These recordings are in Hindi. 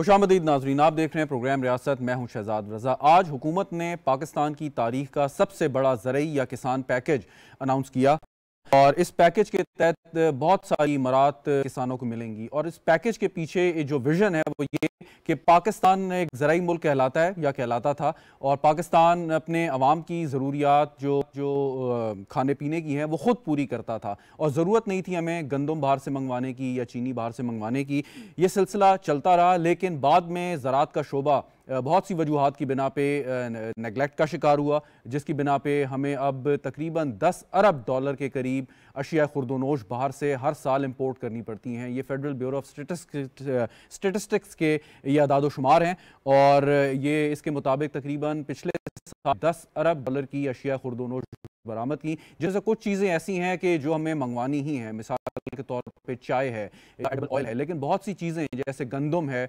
खुश आमदीद नाजरीन आप देख रहे हैं प्रोग्राम रियासत मैं हूं शहजाद रजा आज हुकूमत ने पाकिस्तान की तारीख का सबसे बड़ा जरिए या किसान पैकेज अनाउंस किया और इस पैकेज के तहत बहुत सारी मरात किसानों को मिलेंगी और इस पैकेज के पीछे जो विजन है वो ये कि पाकिस्तान एक ज़रूरी मुल्क कहलाता है या कहलाता था और पाकिस्तान अपने आवाम की ज़रूरियात जो जो खाने पीने की हैं वो ख़ुद पूरी करता था और ज़रूरत नहीं थी हमें गंदम बाहर से मंगवाने की या चीनी बाहर से मंगवाने की ये सिलसिला चलता रहा लेकिन बाद में ज़रात का शोबा बहुत सी वजूहत की बिना पे नेगलेक्ट का शिकार हुआ जिसकी बिना पे हमें अब तकरीबन 10 अरब डॉलर के करीब अशिया खुर्दोनोश बाहर से हर साल इम्पोर्ट करनी पड़ती हैं ये फेडरल ब्यूरो ऑफ स्टेटिस्टिक्स के ये अदादोशुमार हैं और ये इसके मुताबिक तकरीबन पिछले दस अरब डॉलर की अशिया खुर्दोनोश बरामद की जैसे कुछ चीज़ें ऐसी हैं कि जो हमें मंगवानी ही हैं मिसाल के तौर पे चाय है ऑयल है लेकिन बहुत सी चीज़ें जैसे गंदम है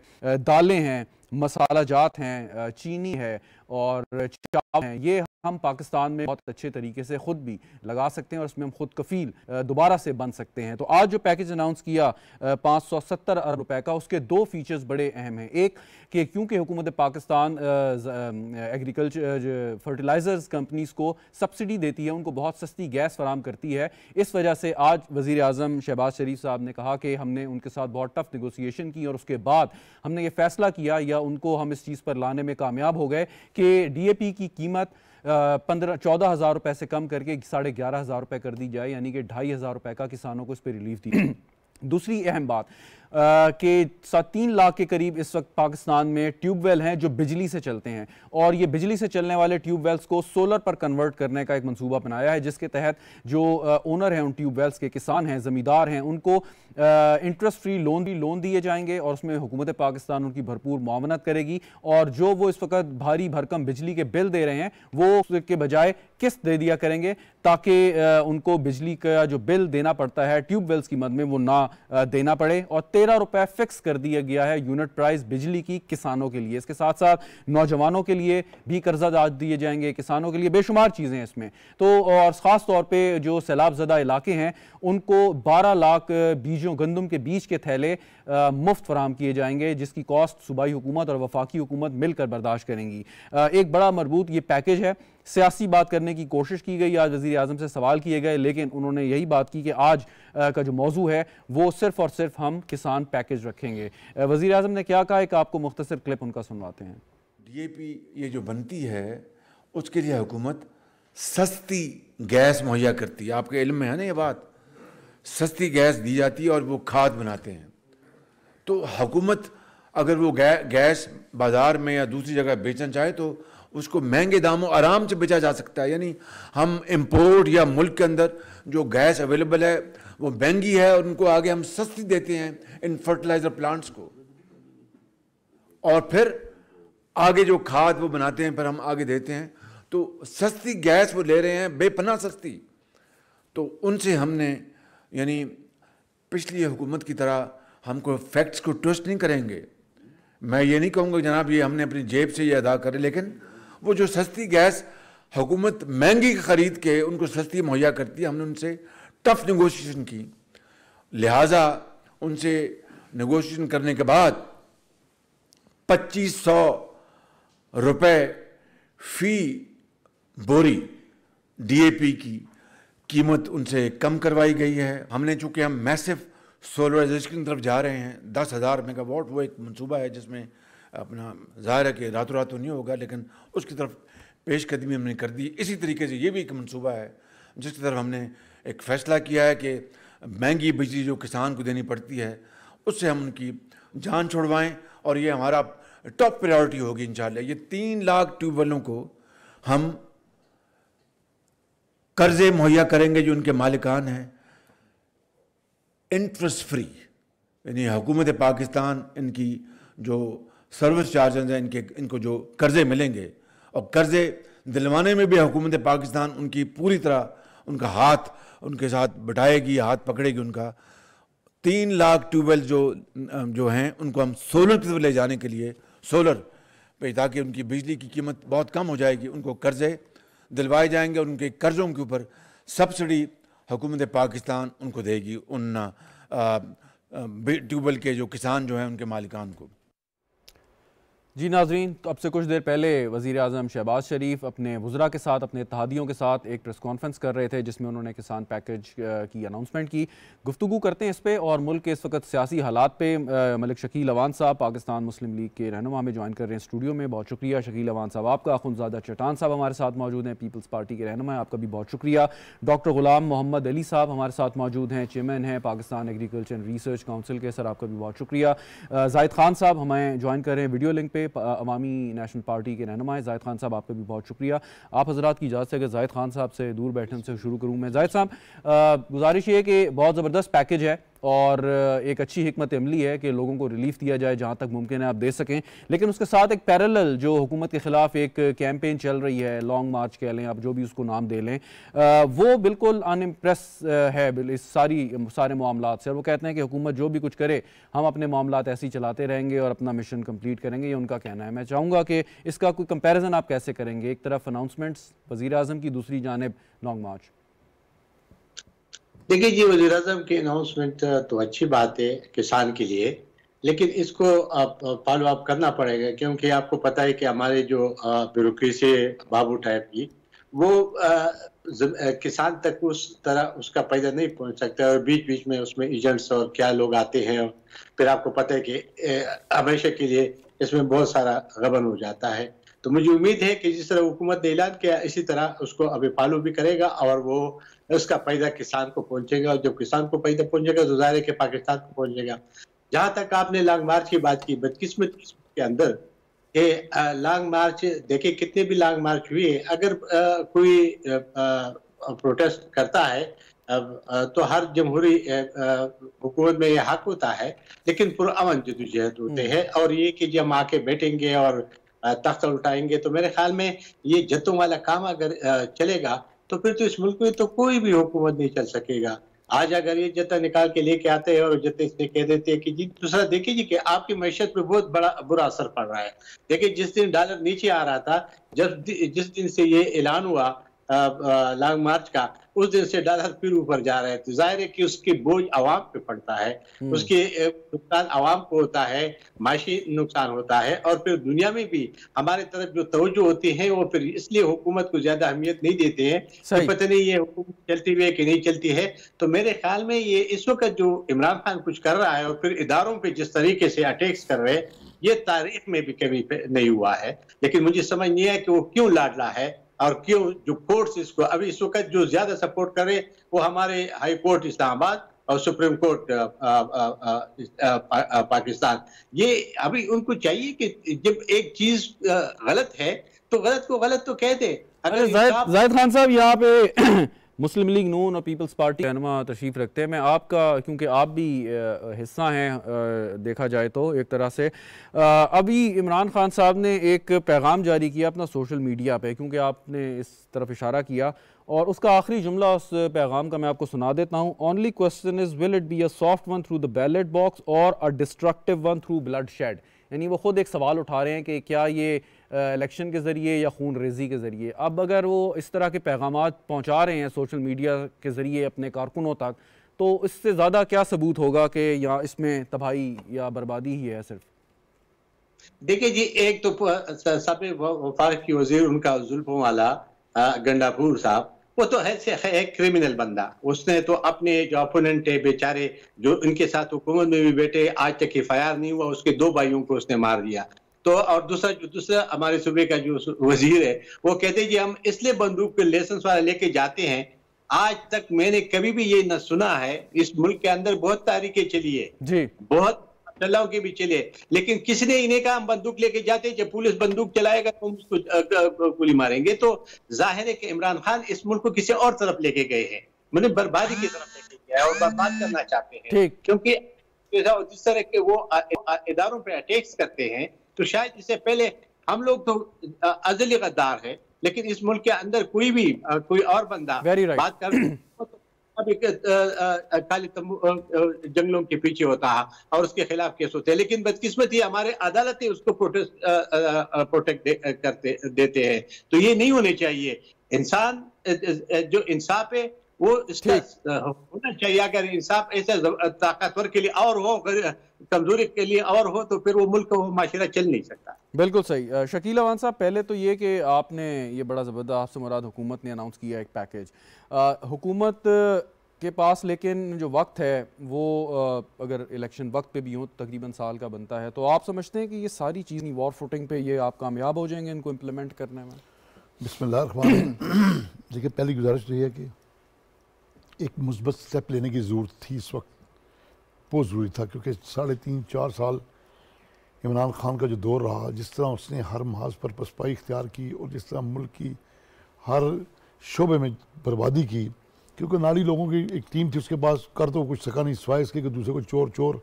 दालें हैं मसाला जात हैं चीनी है और चावल हैं ये हम पाकिस्तान में बहुत अच्छे तरीके से ख़ुद भी लगा सकते हैं और इसमें हम खुद कफ़ील दोबारा से बन सकते हैं तो आज जो पैकेज अनाउंस किया पाँच सौ सत्तर अरब रुपए का उसके दो फीचर्स बड़े अहम हैं एक कि क्योंकि हुकूमत पाकिस्तान एग्रीकल्चर फर्टिलाइजर्स कंपनीज़ को सब्सिडी देती है उनको बहुत सस्ती गैस फराम करती है इस वजह से आज वज़ी अजम शहबाज शरीफ साहब ने कहा कि हमने उनके साथ बहुत टफ नगोसिएशन की और उसके बाद हमने ये फ़ैसला किया या उनको हम इस चीज़ पर लाने में कामयाब हो गए कि डीएपी की कीमत पंद्रह चौदह हज़ार रुपये से कम करके साढ़े ग्यारह हज़ार रुपये कर दी जाए यानी कि ढाई हज़ार रुपये का किसानों को इस पर रिलीफ दी दूसरी अहम बात कि तीन लाख के करीब इस वक्त पाकिस्तान में ट्यूबवेल हैं जो बिजली से चलते हैं और ये बिजली से चलने वाले ट्यूबवेल्स को सोलर पर कन्वर्ट करने का एक मनसूबा बनाया है जिसके तहत जो ओनर हैं उन ट्यूबवेल्स के किसान हैं ज़मींदार हैं उनको इंटरेस्ट फ्री लोन भी लोन दिए जाएंगे और उसमें हुकूमत पाकिस्तान उनकी भरपूर मामनत करेगी और जो वो इस वक्त भारी भरकम बिजली के बिल दे रहे हैं वो के बजाय किस्त दे दिया करेंगे ताकि उनको बिजली का जो बिल देना पड़ता है ट्यूबवेल्स की मद में वो ना देना पड़े और तेरह रुपए फिक्स कर दिया गया है यूनिट प्राइस बिजली की किसानों के लिए इसके साथ साथ नौजवानों के लिए भी कर्जा दिए जाएंगे किसानों के लिए बेशुमार चीज़ें इसमें तो और ख़ास तौर पर जो सैलाब ज़दा इलाके हैं उनको बारह लाख बीजों गंदम के बीज के थैले मुफ्त फराम किए जाएंगे जिसकी कॉस्ट सूबाई हुकूमत और वफाकी हुकूमत मिलकर बर्दाश्त करेंगी एक बड़ा मरबूत ये पैकेज है सियासी बात करने की कोशिश की गई आज वज़ी अजम से सवाल किए गए लेकिन उन्होंने यही बात की कि आज का जो मौजू है वो सिर्फ और सिर्फ हम किसान पैकेज रखेंगे वज़ी अजम ने क्या कहा एक आपको मुख्तर क्लिप उनका सुनवाते हैं डी ए पी ये जो बनती है उसके लिए हुकूमत सस्ती गैस मुहैया करती है आपके इल्म में है ना ये बात सस्ती गैस दी जाती है और वो खाद बनाते हैं तो हुकूमत अगर वो गै, गैस बाज़ार में या दूसरी जगह बेचना चाहे तो उसको महंगे दामों आराम से बेचा जा सकता है यानी हम इम्पोर्ट या मुल्क के अंदर जो गैस अवेलेबल है वो महंगी है और उनको आगे हम सस्ती देते हैं इन फर्टिलाइज़र प्लांट्स को और फिर आगे जो खाद वो बनाते हैं फिर हम आगे देते हैं तो सस्ती गैस वो ले रहे हैं बेपना सस्ती तो उनसे हमने यानी पिछली हुकूमत की तरह हमको फैक्ट्स को ट्विस्ट नहीं करेंगे मैं ये नहीं कहूँगा जनाब ये हमने अपनी जेब से ये अदा करें लेकिन वो जो सस्ती गैस हुकूमत महंगी ख़रीद के उनको सस्ती मुहैया करती है हमने उनसे टफ नगोशिएशन की लिहाजा उनसे नगोशिएशन करने के बाद पच्चीस सौ रुपये फ़ी बोरी डीएपी की कीमत उनसे कम करवाई गई है हमने चूँकि हम मैसिव सोलराइजेशन की तरफ जा रहे हैं दस हज़ार मेगावाट वो एक मंसूबा है जिसमें अपना ज़ाहिर है कि रातों रात तो नहीं होगा लेकिन उसकी तरफ पेश कदमी हमने कर दी इसी तरीके से ये भी एक मनसूबा है जिसकी तरफ हमने एक फ़ैसला किया है कि महंगी बिजली जो किसान को देनी पड़ती है उससे हम उनकी जान छुड़वाएँ और ये हमारा टॉप प्रायोरिटी होगी इन ये तीन लाख ट्यूबवेलों को हम कर्जे मुहैया करेंगे जो उनके मालिकान हैं इंटरेस्ट फ्री यानी हुकूमत पाकिस्तान इनकी जो सर्विस चार्जेज हैं इनके इनको जो कर्ज़े मिलेंगे और कर्ज़े दिलवाने में भी हुकूमत पाकिस्तान उनकी पूरी तरह उनका हाथ उनके साथ बटाएगी हाथ पकड़ेगी उनका तीन लाख ट्यूबवेल जो जो हैं उनको हम सोलर की ले जाने के लिए सोलर पे ताकि उनकी बिजली की कीमत बहुत कम हो जाएगी उनको कर्ज़े दिलवाए जाएंगे और उनके कर्ज़ों के ऊपर सब्सिडी हुकूमत पाकिस्तान उनको देगी उन ट्यूबवेल के जो किसान जो हैं उनके मालिकान को जी नाजरीन तो अब से कुछ देर पहले वज़ी अजम शहबाज शरीफ अपने वज्रा के साथ अपने तहादियों के साथ एक प्रेस कॉन्फ्रेंस कर रहे थे जिसमें उन्होंने किसान पैकेज की अनाउंसमेंट की गुफ्तु करते हैं इस पर और मुल्क के इस वक्त सियासी हालात पर मलिक शकील अवान साहब पाकिस्तान मुस्लिम लीग के रहनुमा में ज्वाइन कर रहे हैं स्टूडियो में बहुत शुक्रिया शकील अवान साहब आपका खुनजादा चटान साहब हमारे साथ मौजूद हैं पीपल्स पार्टी के रहनुमा आपका भी बहुत शुक्रिया डॉक्टर गुलाम मोहम्मद अली साहब हमारे साथ मौजूद हैं चेयरमैन हैं पाकिस्तान एग्रीकल्चर रिसर्च काउंसिल के सर आपका भी बहुत शुक्रिया जाहिद खान साहब हमें ज्वाइन कर रहे हैं वीडियो लिंक पर पे अवामी नेशनल पार्टी के रहनमा जायद खान साहब आपका भी बहुत शुक्रिया आप हजरात की इजाज़त से अगर जायद खान साहब से दूर बैठने से शुरू करूँ मैं जायद साहब गुजारिश ये कि बहुत ज़बरदस्त पैकेज है और एक अच्छी हमत अमली है कि लोगों को रिलीफ दिया जाए जहाँ तक मुमकिन है आप दे सकें लेकिन उसके साथ एक पैरल जो हुकूमत के ख़िलाफ़ एक कैंपेन चल रही है लॉन्ग मार्च कह लें आप जो भी उसको नाम दे लें आ, वो बिल्कुल अनइम्प्रेस है इस सारी सारे मामला से वो कहते हैं कि हुकूमत जो भी कुछ करे हम अपने मामला ऐसे ही चलाते रहेंगे और अपना मिशन कम्प्लीट करेंगे ये उनका कहना है मैं चाहूँगा कि इसका कोई कंपेरिजन आप कैसे करेंगे एक तरफ अनाउंसमेंट्स वज़ी अजम की दूसरी जानब लॉन्ग मार्च देखिए जी वजी अजम की अनाउंसमेंट तो अच्छी बात है किसान के लिए लेकिन इसको आप फॉलो अप करना पड़ेगा क्योंकि आपको पता है कि हमारे जो ब्यूरोसी बाबू टाइप की वो किसान तक उस तरह उसका पैदा नहीं पहुंच सकता और बीच बीच में उसमें एजेंट्स और क्या लोग आते हैं फिर आपको पता है कि हमेशा के लिए इसमें बहुत सारा गबन हो जाता है तो मुझे उम्मीद है कि जिस तरह हुकूमत ने ऐलान किया इसी तरह उसको अभी फॉलो भी करेगा और वो उसका फायदा किसान को पहुंचेगा और जब किसान को फायदा पहुंचेगा तो जाहिर है कि पाकिस्तान को पहुंचेगा जहाँ तक आपने लॉन्ग मार्च की बात की बदकिस्मत के अंदर ये लॉन्ग मार्च देखिए कितने भी लॉन्ग मार्च हुई है अगर आ, कोई आ, प्रोटेस्ट करता है तो हर जमहूरी हुकूमत में यह हक होता है लेकिन पुरअमन जदोजहद होते हम्म। हैं और ये कि जब आके बैठेंगे और तख्त उठाएंगे तो मेरे ख्याल में ये जतों वाला काम अगर चलेगा तो फिर तो इस मुल्क में तो कोई भी हुकूमत नहीं चल सकेगा आज अगर ये जत्ता निकाल के लेके आते हैं और जत्ते इसलिए कह देते है कि जी दूसरा देखिए जी कि आपकी मैशत पे बहुत बड़ा बुरा असर पड़ रहा है देखिए जिस दिन डॉलर नीचे आ रहा था जब जिस दिन से ये ऐलान हुआ लॉन्ग मार्च का उस दिन से डॉलर फिर ऊपर जा रहा है तो जाहिर है कि उसके बोझ आवाम पे पड़ता है हम्म। उसके नुकसान आवाम को होता है माशी नुकसान होता है और फिर दुनिया में भी हमारे तरफ जो तोज्जो होती है वो फिर इसलिए हुकूमत को ज्यादा अहमियत नहीं देते हैं कि पता नहीं ये हुकूमत चलती हुई है कि नहीं चलती है तो मेरे ख्याल में ये इस वक्त जो इमरान खान कुछ कर रहा है और फिर इदारों पर जिस तरीके से अटैक्स कर रहे हैं ये तारीख में भी कभी नहीं हुआ है लेकिन मुझे समझ नहीं है कि वो क्यों लाडला है और क्यों जो कोर्ट्स इसको अभी इस वक्त जो ज्यादा सपोर्ट करे वो हमारे हाई कोर्ट इस्लामाबाद और सुप्रीम कोर्ट आ, आ, आ, आ, आ, आ, पाकिस्तान ये अभी उनको चाहिए कि जब एक चीज गलत है तो गलत को गलत तो कह दे अगर जाहिद खान साहब यहाँ पे मुस्लिम लीग नून और पीपल्स पार्टी रहनमा तशरीफ़ रखते हैं मैं आपका क्योंकि आप भी हिस्सा हैं देखा जाए तो एक तरह से अभी इमरान खान साहब ने एक पैगाम जारी किया अपना सोशल मीडिया पे क्योंकि आपने इस तरफ इशारा किया और उसका आखिरी जुमला उस पैगाम का मैं आपको सुना देता हूँ only question is will it be a soft one through the ballot box और a destructive one through bloodshed यानी वो ख़ुद एक सवाल उठा रहे हैं कि क्या ये इलेक्शन के ज़रिए या खून रेजी के ज़रिए अब अगर वो इस तरह के पैगाम पहुँचा रहे हैं सोशल मीडिया के ज़रिए अपने कारकुनों तक तो इससे ज़्यादा क्या सबूत होगा कि या इसमें तबाही या बर्बादी ही है सिर्फ देखिए जी एक तो साहब वफाक की वजीर उनका जुल्फों वाला गंडापुर साहब वो तो है से है एक क्रिमिनल बंदा उसने तो अपने जो अपोनेंट है बेचारे जो उनके साथ हुकूमत में भी बैठे आज तक एफ नहीं हुआ उसके दो भाइयों को उसने मार दिया तो और दूसरा जो दूसरा हमारे सूबे का जो वजीर है वो कहते हैं कि हम इसलिए बंदूक के लाइसेंस वाला लेके जाते हैं आज तक मैंने कभी भी ये ना सुना है इस मुल्क के अंदर बहुत तारीखें चली है जी बहुत डल्लाओं के भी चले लेकिन किसने इन्हें कहा हम बंदूक लेके जाते जब पुलिस बंदूक चलाएगा तो उसको गोली मारेंगे तो जाहिर है कि इमरान खान इस मुल्क को किसी और तरफ लेके गए हैं मैंने बर्बादी की तरफ लेके गया है और बर्बाद करना चाहते हैं क्योंकि जिस तरह के वो इदारों पर अटैक्स करते हैं तो शायद इससे पहले हम लोग तो अजली गद्दार है लेकिन इस मुल्क के अंदर कोई भी कोई और बंदा right. बात कर तो अब एक जंगलों के पीछे होता है और उसके खिलाफ केस होते हैं लेकिन बदकिस्मत ये हमारे अदालतें उसको प्रोटेस्ट प्रोटेक्ट दे, करते देते हैं तो ये नहीं होने चाहिए इंसान जो इंसाफ है वो होना चाहिए अगर इंसाफ ऐसे ताकतवर के लिए और हो कमजोरी के लिए और हो तो फिर वो मुल्क वो माशरा चल नहीं सकता बिल्कुल सही शकील अवान साहब पहले तो ये कि आपने ये बड़ा ज़बरदस्त आपसे मुराद हुकूमत ने अनाउंस किया एक पैकेज हुकूमत के पास लेकिन जो वक्त है वो आ, अगर इलेक्शन वक्त पे भी हो तकरीबन साल का बनता है तो आप समझते हैं कि ये सारी चीज़ें वॉर फुटिंग पे ये आप कामयाब हो जाएंगे इनको इम्प्लीमेंट करने में बिस्मिल्लाह देखिए पहली गुजारिश तो ये है कि एक मुस्बत स्टेप लेने की ज़रूरत थी इस वक्त बहुत ज़रूरी था क्योंकि साढ़े तीन चार साल इमरान खान का जो दौर रहा जिस तरह उसने हर महाज पर पसपाई इख्तियार की और जिस तरह मुल्क की हर शोबे में बर्बादी की क्योंकि नाली लोगों की एक टीम थी उसके पास कर तो कुछ सका नहीं सिवाय इसके कि दूसरे को चोर चोर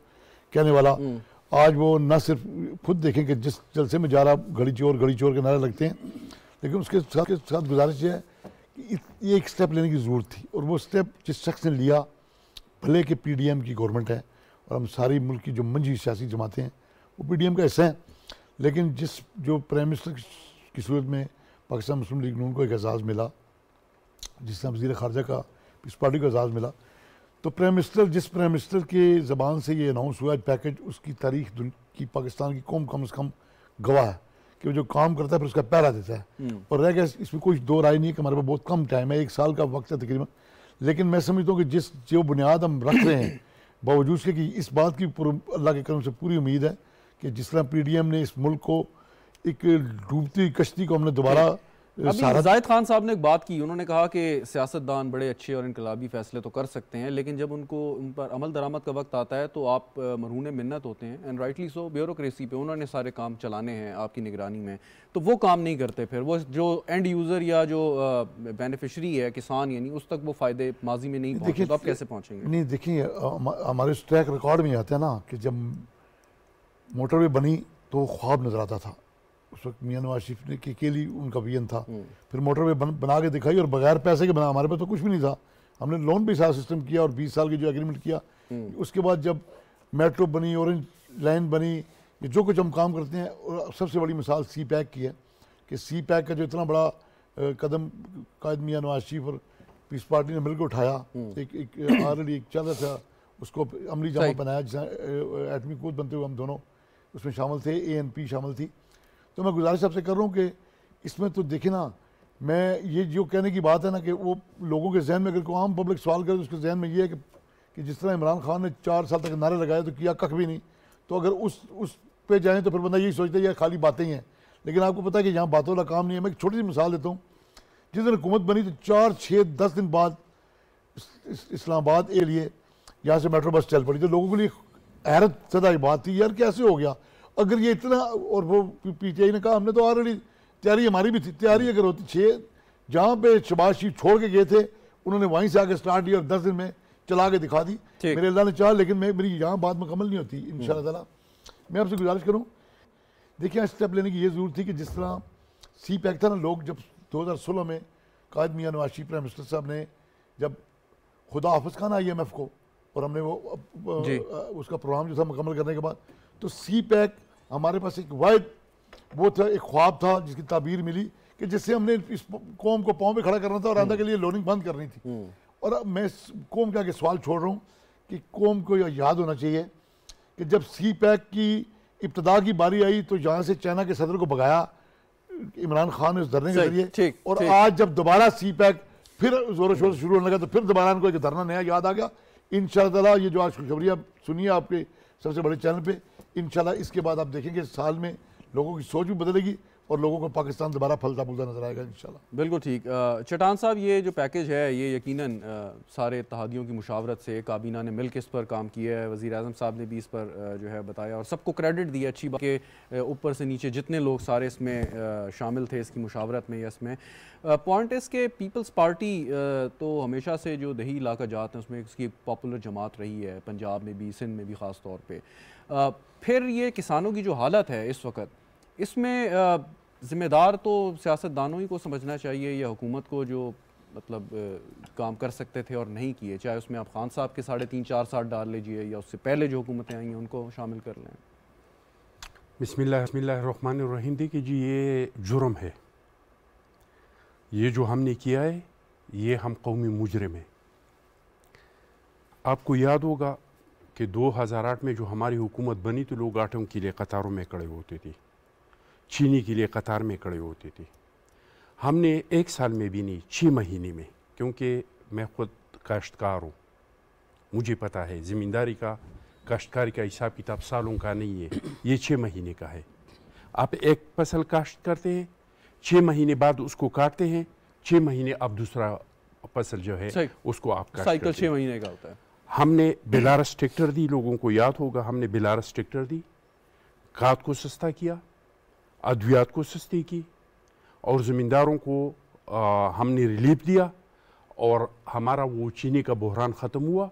कहने वाला हम्म। आज वो न सिर्फ खुद देखें कि जिस जलसे में जा रहा घड़ी चोर घड़ी चोर के नारे लगते हैं लेकिन उसके साथ के साथ गुजारिश है ये एक स्टेप लेने की ज़रूरत थी और वो स्टेप जिस शख्स ने लिया भले कि पी डी एम की गवर्नमेंट है और हम सारी मुल्क की जो मंझी सियासी जमातें हैं वो पी डी एम का हिस्सा हैं लेकिन जिस जो प्राइम मिनिस्टर की सूरत में पाकिस्तान मुस्लिम लीग नून को एक एजाज़ मिला जिस तरह वजी खारजा का पीपल्स पार्टी को एजाज़ मिला तो प्राइम मिनिस्टर जिस प्राइम मिनिस्टर के ज़बान से ये अनाउंस हुआ पैकेज उसकी तारीख की पाकिस्तान की कौम कम अज़ कम गवाह है कि वो जो काम करता है फिर उसका पैरा देता है हम्म। और रह गया इसमें कोई दो राय नहीं है कि हमारे पास बहुत कम टाइम है एक साल का वक्त है तकरीबन लेकिन मैं समझता हूँ कि जिस जो बुनियाद हम रख रहे हैं बावजूद के कि इस बात की अल्लाह के करम से पूरी उम्मीद है कि जिस तरह पी डी एम ने इस मुल्क को एक डूबती कश्ती को हमने दोबारा जाहिद खान साहब ने एक बात की उन्होंने कहा कि सियासतदान बड़े अच्छे और इनकलाबी फैसले तो कर सकते हैं लेकिन जब उनको उन पर अमल दरामद का वक्त आता है तो आप मरहून मन्नत होते हैं एंड राइटली सो ब्यूरोसी पे उन्होंने सारे काम चलाने हैं आपकी निगरानी में तो वो काम नहीं करते फिर वो जो एंड यूज़र या जो बेनिफिशरी है किसान यानी उस तक वो फ़ायदे माजी में नहीं पहुँचे तो आप कैसे पहुँचेंगे नहीं देखिए हमारे ट्रैक रिकॉर्ड में आते हैं ना कि जब मोटरवे बनी तो ख्वाब नज़र आता था उस वक्त मियाँ नवाज शरीफ ने के, अकेली लिए उनका विजन था हम्म। फिर मोटरवे बन, बना के दिखाई और बगैर पैसे के बना हमारे पास तो कुछ भी नहीं था हमने लोन भी सारा सिस्टम किया और 20 साल की जो एग्रीमेंट किया हम्म। उसके बाद जब मेट्रो बनी ऑरेंज लाइन बनी ये जो कुछ हम काम करते हैं और सबसे बड़ी मिसाल सी पैक की है कि सी पैक का जो इतना बड़ा कदम कायद मियाँ नवाज शरीफ और पीस पार्टी ने मिलकर उठाया हम्म। एक एक ऑलरेडी एक चल था उसको अमली जमा बनाया एटमी कूद बनते हुए हम दोनों उसमें शामिल थे ए एन पी शामिल थी तो मैं गुजारिश आपसे कर रहा हूँ कि इसमें तो देखे ना मैं ये जो कहने की बात है ना कि वो लोगों के जहन में अगर कोई आम पब्लिक सवाल करे तो उसके जहन में ये है कि, कि जिस तरह इमरान खान ने चार साल तक नारे लगाए तो किया कख भी नहीं तो अगर उस उस पर जाएँ तो फिर बंदा यही सोचता है ये खाली बातें ही हैं लेकिन आपको पता है कि यहाँ बातों का काम नहीं है मैं एक छोटी सी मिसाल देता हूँ जिस दिन हुकूमत बनी तो चार छः दस दिन बाद इस, इस, इस्लामाबाद के लिए यहाँ से मेट्रो बस चल पड़ी तो लोगों के लिए हैरत सदा बात थी यार कैसे हो गया अगर ये इतना और वो पीटीआई ने कहा हमने तो ऑलरेडी तैयारी हमारी भी थी तैयारी अगर होती छः जहाँ पे शबाज छोड़ के गए थे उन्होंने वहीं से आगे स्टार्ट किया और दस दिन में चला के दिखा दी मेरे अल्लाह ने चाह लेकिन मैं मेरी यहाँ बात मुकम्मल नहीं होती इन ताला मैं आपसे गुजारिश करूँ देखिए स्टेप लेने की ये ज़रूरत थी कि जिस तरह सी पैक था ना लोग जब सोलह में कायद मियाँ नवाज शरीफ प्राइम मिनिस्टर साहब ने जब खुदा हाफज खान आई एम एफ को और हमने वो उसका प्रोग्राम जो था मुकम्मल करने के बाद तो सी पैक हमारे पास एक वाइड वो था एक ख्वाब था जिसकी ताबीर मिली कि जिससे हमने इस कौम को पाँव में खड़ा करना था और आंदा हम्म। के लिए लोनिंग बंद करनी थी हम्म। और अब मैं कौम के आगे सवाल छोड़ रहा हूँ कि कौम को यह याद होना चाहिए कि जब सी पैक की इब्तदा की बारी आई तो यहाँ से चाइना के सदर को भगाया इमरान खान ने उस धरने के जरिए और आज जब दोबारा सी पैक फिर जोरों शोर से शुरू होने लगा तो फिर दोबारा उनको एक धरना नया याद आ गया इन ये जो आज खुशखबरी सुनिए आपके सबसे बड़े चैनल पे इंशाल्लाह इसके बाद आप देखेंगे साल में लोगों की सोच भी बदलेगी और लोगों को पाकिस्तान दोबारा फलता फुलता नजर आएगा इंशाल्लाह बिल्कुल ठीक चटान साहब ये जो पैकेज है ये यकीनन सारे इतिहादियों की मुशावरत से काबीना ने मिलकर इस पर काम किया है वजीर अजम साहब ने भी इस पर जो है बताया और सबको क्रेडिट दिया अच्छी बात के ऊपर से नीचे जितने लोग सारे इसमें शामिल थे इसकी मुशावरत में या इसमें पॉइंट इसके पीपल्स पार्टी तो हमेशा से जो दही इलाका जात है उसमें इसकी पॉपुलर जमात रही है पंजाब में भी सिंध में भी ख़ास तौर पर फिर ये किसानों की जो हालत है इस वक्त इसमें ज़िम्मेदार तो सियासतदानों ही को समझना चाहिए या हुकूमत को जो मतलब काम कर सकते थे और नहीं किए चाहे उसमें आप खान साहब के साढ़े तीन चार साल डाल लीजिए या उससे पहले जो हुकूमतें आई हैं उनको शामिल कर लें बसमिल्लाम कि जी ये जुर्म है ये जो हमने किया है ये हम कौमी मुजरम है आपको याद होगा कि 2008 में जो हमारी हुकूमत बनी तो लोग आटों के लिए कतारों में खड़े होते थे चीनी के लिए कतार में खड़े होते थे हमने एक साल में भी नहीं छः महीने में क्योंकि मैं खुद काश्तकार हूँ मुझे पता है ज़मींदारी का काश्तकारी का हिसाब किताब सालों का नहीं है ये छः महीने का है आप एक फसल काश्त करते हैं छः महीने बाद उसको काटते हैं छः महीने आप दूसरा फसल जो है उसको आप काट साइकिल छः महीने का होता है हमने बिलारस ट्रैक्टर दी लोगों को याद होगा हमने बिलारस ट्रैक्टर दी खाद को सस्ता किया अद्वियात को सस्ती की और ज़मींदारों को आ, हमने रिलीफ दिया और हमारा वो चीनी का बहरान ख़त्म हुआ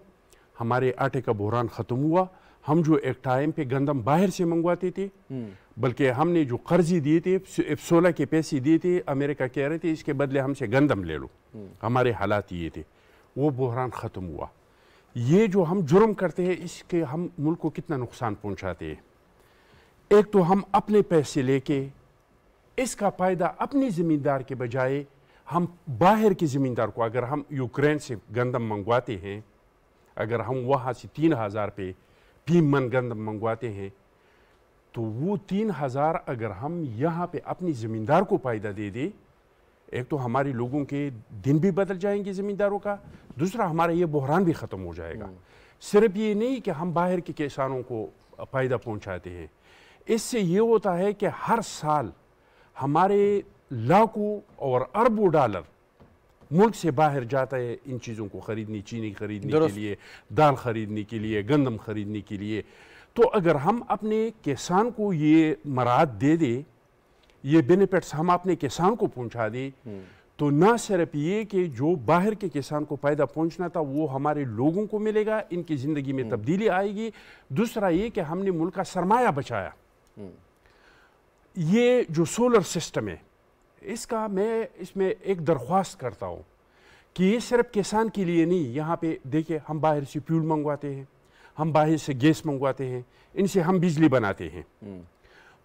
हमारे आटे का बहरान ख़त्म हुआ हम जो एक टाइम पे गंदम बाहर से मंगवाते थे हम्म। बल्कि हमने जो कर्जी दिए थे सोलह के पैसे दिए थे अमेरिका कह रहे थे इसके बदले हमसे गंदम ले लो हम्म। हमारे हालात ये थे वो बहरान ख़त्म हुआ ये जो हम जुर्म करते हैं इसके हम मुल्क को कितना नुकसान पहुँचाते हैं एक तो हम अपने पैसे लेके इसका फ़ायदा अपने ज़मींदार के बजाय हम बाहर के ज़मींदार को अगर हम यूक्रेन से गंदम मंगवाते हैं अगर हम वहाँ से तीन हज़ार पे तीन मन गंदम मंगवाते हैं तो वो तीन हज़ार अगर हम यहाँ पे अपनी ज़मींदार को फ़ायदा दे दें एक तो हमारे लोगों के दिन भी बदल जाएंगे ज़मींदारों का दूसरा हमारा ये बहरान भी ख़त्म हो जाएगा हम्म। सिर्फ ये नहीं कि हम बाहर के किसानों को फ़ायदा पहुँचाते हैं इससे ये होता है कि हर साल हमारे लाखों और अरबों डॉलर मुल्क से बाहर जाता है इन चीज़ों को ख़रीदनी चीनी ख़रीदने के लिए दाल ख़रीदने के लिए गंदम ख़रीदने के लिए तो अगर हम अपने किसान को ये मराद दे दे ये बेनिफिट्स हम अपने किसान को पहुंचा दें हम्म। तो ना सिर्फ ये कि जो बाहर के किसान को फ़ायदा पहुंचना था वो हमारे लोगों को मिलेगा इनकी ज़िंदगी में हम्म। तब्दीली आएगी दूसरा ये कि हमने मुल्क का सरमाया बचाया हम्म। ये जो सोलर सिस्टम है इसका मैं इसमें एक दरख्वास्त करता हूँ कि ये सिर्फ किसान के लिए नहीं यहाँ पे देखिए हम बाहर से फ्यूल मंगवाते हैं हम बाहर से गैस मंगवाते हैं इनसे हम बिजली बनाते हैं हम्म।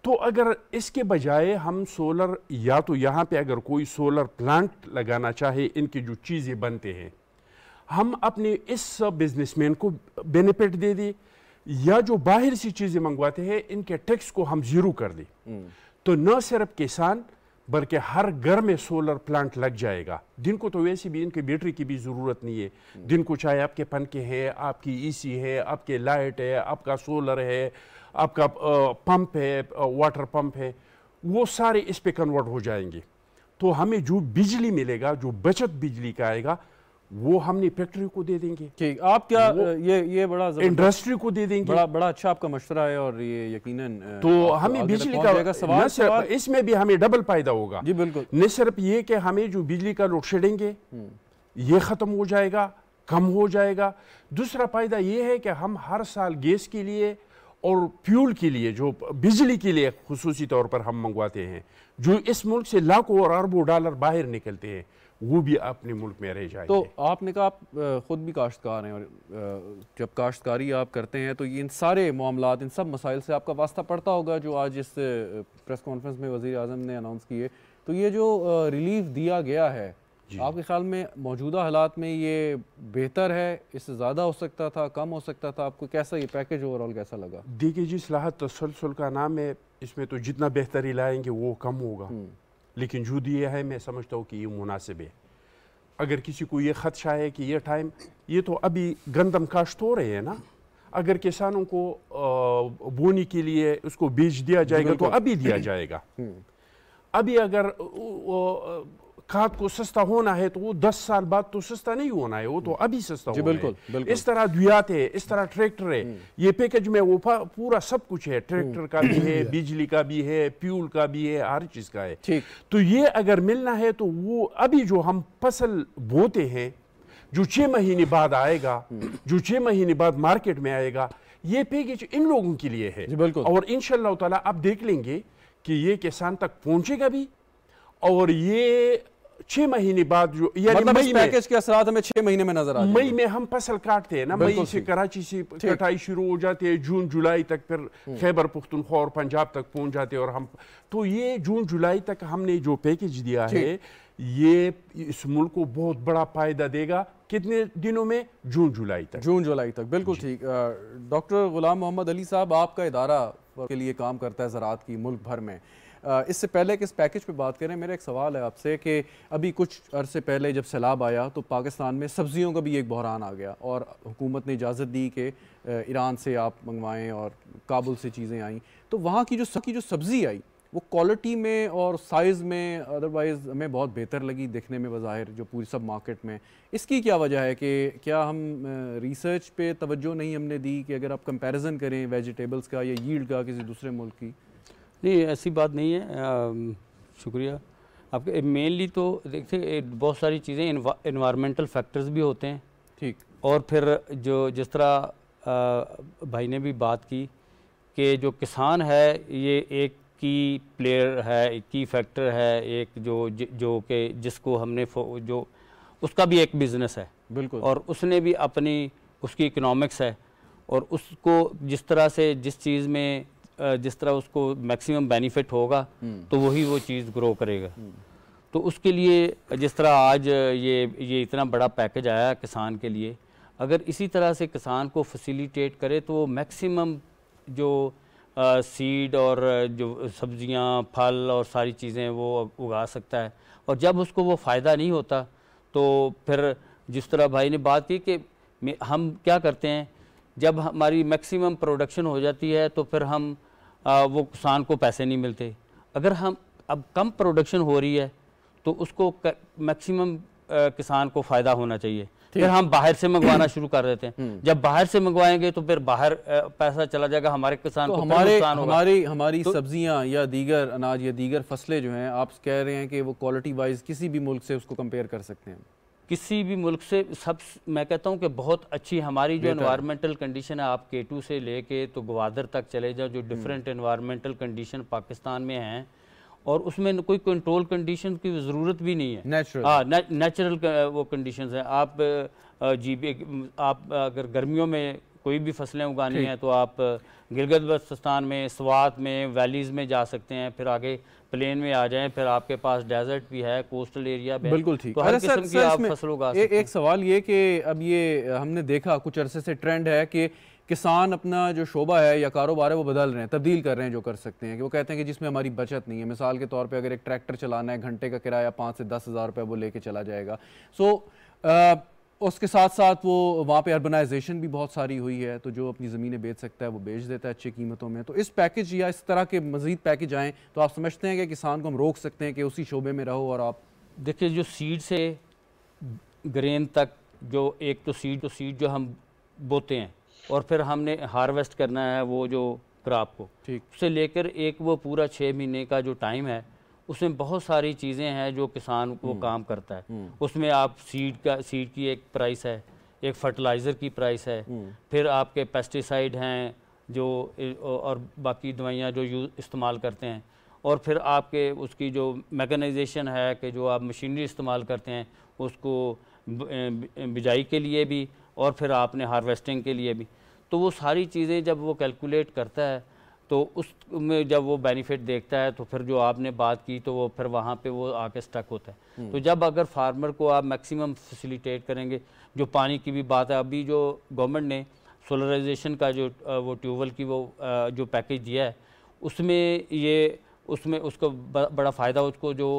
तो अगर इसके बजाय हम सोलर या तो यहाँ पे अगर कोई सोलर प्लांट लगाना चाहे इनके जो चीज़ें बनते हैं हम अपने इस बिजनेसमैन को बेनिफिट दे दें या जो बाहर सी चीज़ें मंगवाते हैं इनके टैक्स को हम जीरो कर दें तो न सिर्फ किसान बल्कि हर घर में सोलर प्लांट लग जाएगा दिन को तो वैसे भी इनकी बैटरी की भी ज़रूरत नहीं है दिन को चाहे आपके पंखे हैं आपकी सी e है आपके लाइट है आपका सोलर है आपका पंप है वाटर पंप है वो सारे इस पे कन्वर्ट हो जाएंगे तो हमें जो बिजली मिलेगा जो बचत बिजली का आएगा वो हमने फैक्ट्री को दे देंगे ठीक आप क्या ये ये बड़ा इंडस्ट्री को दे देंगे बड़ा बड़ा अच्छा आपका मशरा है और ये यकीनन तो हमें बिजली का सवाल, सवाल इसमें भी हमें डबल फायदा होगा जी बिल्कुल न सिर्फ ये कि हमें जो बिजली का लोड शेडिंग है हम्म। ये ख़त्म हो जाएगा कम हो जाएगा दूसरा फायदा ये है कि हम हर साल गैस के लिए और फ्यूल के लिए जो बिजली के लिए खसूसी तौर पर हम मंगवाते हैं जो इस मुल्क से लाखों और अरबों डॉलर बाहर निकलते हैं वो भी अपने मुल्क में रह जाए तो आपने कहा आप ख़ुद भी काश्तकार हैं और जब काश्तकारी आप करते हैं तो इन सारे मामला इन सब मसाइल से आपका वास्ता पड़ता होगा जो आज इस प्रेस कॉन्फ्रेंस में वज़ी अजम ने अनाउंस किए तो ये जो रिलीफ दिया गया है आपके ख्याल में मौजूदा हालात में ये बेहतर है इससे ज़्यादा हो सकता था कम हो सकता था आपको कैसा ये पैकेज ओवरऑल कैसा लगा देखिए जी सलाह तसलसल का नाम है इसमें तो जितना बेहतरी लाएंगे वो कम होगा हम्म। लेकिन जो दिए है मैं समझता हूँ कि ये मुनासिब है अगर किसी को ये ख़दशा है कि ये टाइम ये तो अभी गंदम काश्त हो रहे हैं ना अगर किसानों को बोने के लिए उसको बेच दिया जाएगा तो अभी दिया जाएगा हम्म। अभी अगर खाद को सस्ता होना है तो वो दस साल बाद तो सस्ता नहीं होना है वो तो अभी सस्ता होना बिल्कुल, है बिल्कुल। इस तरह दुआत है इस तरह ट्रैक्टर है हम्म। ये पैकेज में वो पूरा सब कुछ है ट्रैक्टर का भी है हम्म। बिजली का भी है फ्यूल का भी है हर चीज का है तो ये अगर मिलना है तो वो अभी जो हम फसल बोते हैं जो छह महीने बाद आएगा हम्म। जो छह महीने बाद मार्केट में आएगा ये पैकेज इन लोगों के लिए है बिल्कुल और इन ताला आप देख लेंगे कि ये किसान तक पहुंचेगा भी और ये छह महीने बाद जो मतलब इस पैकेज के असर हमें छह महीने में नजर आ मई में हम फसल काटते हैं ना मई से कराची से कटाई शुरू हो जाती है जून जुलाई तक फिर हम्म। खैबर पुख्तनख्वा और पंजाब तक पहुंच जाते हैं और हम तो ये जून जुलाई तक हमने जो पैकेज दिया है ये इस मुल्क को बहुत बड़ा फायदा देगा कितने दिनों में जून जुलाई तक जून जुलाई तक बिल्कुल ठीक डॉक्टर गुलाम मोहम्मद अली साहब आपका इदारा के लिए काम करता है ज़रात की मुल्क भर में इससे पहले कि इस पैकेज पे बात करें मेरा एक सवाल है आपसे कि अभी कुछ अरसे पहले जब सैलाब आया तो पाकिस्तान में सब्जियों का भी एक बहरान आ गया और हुकूमत ने इजाज़त दी कि ईरान से आप मंगवाएं और काबुल से चीज़ें आई तो वहाँ की जो सकी जो सब्ज़ी आई वो क्वालिटी में और साइज़ में अदरवाइज़ हमें बहुत बेहतर लगी देखने में बज़ाहिर जो पूरी सब मार्केट में इसकी क्या वजह है कि क्या हम रिसर्च पे तवज्जो नहीं हमने दी कि अगर आप कंपैरिजन करें वेजिटेबल्स का या यील्ड का किसी दूसरे मुल्क की नहीं ऐसी बात नहीं है शुक्रिया आपके मेनली तो देखते बहुत सारी चीज़ें इन्वामेंटल फैक्टर्स भी होते हैं ठीक और फिर जो जिस तरह भाई ने भी बात की कि जो किसान है ये एक की प्लेयर है एक की फैक्टर है एक जो जो के जिसको हमने जो उसका भी एक बिजनेस है बिल्कुल और उसने भी अपनी उसकी इकोनॉमिक्स है और उसको जिस तरह से जिस चीज़ में जिस तरह उसको मैक्सिमम बेनिफिट होगा हम्म। तो वही वो चीज़ ग्रो करेगा हम्म। तो उसके लिए जिस तरह आज ये ये इतना बड़ा पैकेज आया किसान के लिए अगर इसी तरह से किसान को फैसिलिटेट करे तो वो मैक्सिमम जो आ, सीड और जो सब्जियां फल और सारी चीज़ें वो उगा सकता है और जब उसको वो फ़ायदा नहीं होता तो फिर जिस तरह भाई ने बात की कि हम क्या करते हैं जब हमारी मैक्सिमम प्रोडक्शन हो जाती है तो फिर हम आ, वो किसान को पैसे नहीं मिलते अगर हम अब कम प्रोडक्शन हो रही है तो उसको मैक्सिमम किसान को फ़ायदा होना चाहिए फिर हम बाहर से मंगवाना शुरू कर देते हैं हम्म। जब बाहर से मंगवाएंगे तो फिर बाहर पैसा चला जाएगा हमारे किसान तो को हमारे हमारी हमारी तो, सब्जियां या दीगर अनाज या दीगर फसलें जो हैं आप कह रहे हैं कि वो क्वालिटी वाइज किसी भी मुल्क से उसको कंपेयर कर सकते हैं किसी भी मुल्क से सब मैं कहता हूँ कि बहुत अच्छी हमारी जो इन्वायरमेंटल कंडीशन तो है आप केटू से लेके तो ग्वादर तक चले जाओ जो डिफरेंट इन्वायरमेंटल कंडीशन पाकिस्तान में हैं और उसमें कोई कंट्रोल कंडीशन की ज़रूरत भी नहीं है हाँ नेचुरल वो कंडीशन है आप जी आप अगर गर्मियों में कोई भी फसलें उगानी हैं तो आप गिलगत बल्तिस्तान में स्वात में वैलीज़ में जा सकते हैं फिर आगे प्लेन में आ जाएं फिर आपके पास डेजर्ट भी है कोस्टल एरिया भी बिल्कुल ठीक तो हर किस्म की आप फसल उगा एक सवाल ये कि अब ये हमने देखा कुछ अरसे से ट्रेंड है कि किसान अपना जो शोबा है या कारोबार है वो बदल रहे हैं तब्दील कर रहे हैं जो कर सकते हैं कि वो कहते हैं कि जिसमें हमारी बचत नहीं है मिसाल के तौर पे अगर एक ट्रैक्टर चलाना है घंटे का किराया पाँच से दस हज़ार रुपये वो लेके चला जाएगा सो so, उसके साथ साथ वो वहाँ पे अर्बनाइजेशन भी बहुत सारी हुई है तो जो अपनी ज़मीनें बेच सकता है वो बेच देता है अच्छी कीमतों में तो इस पैकेज या इस तरह के मज़ीद पैकेज आएँ तो आप समझते हैं कि किसान को हम रोक सकते हैं कि उसी शोबे में रहो और आप देखिए जो सीड से ग्रेन तक जो एक तो सीड तो सीड जो हम बोते हैं और फिर हमने हारवेस्ट करना है वो जो क्राप को ठीक उससे लेकर एक वो पूरा छः महीने का जो टाइम है उसमें बहुत सारी चीज़ें हैं जो किसान को हम्म, काम करता है हम्म। उसमें आप सीड का सीड की एक प्राइस है एक फर्टिलाइज़र की प्राइस है हम्म। फिर आपके पेस्टिसाइड हैं जो और बाकी दवाइयाँ जो यूज इस्तेमाल करते हैं और फिर आपके उसकी जो मैकेनाइजेशन है कि जो आप मशीनरी इस्तेमाल करते हैं उसको बिजाई के लिए भी और फिर आपने हार्वेस्टिंग के लिए भी तो वो सारी चीज़ें जब वो कैलकुलेट करता है तो उस में जब वो बेनिफिट देखता है तो फिर जो आपने बात की तो वो फिर वहाँ पे वो आके स्टक होता है हम्म। तो जब अगर फार्मर को आप मैक्सिमम फैसिलिटेट करेंगे जो पानी की भी बात है अभी जो गवर्नमेंट ने सोलराइजेशन का जो वो ट्यूबवेल की वो जो पैकेज दिया है उसमें ये उसमें उसको बड़ा फ़ायदा उसको जो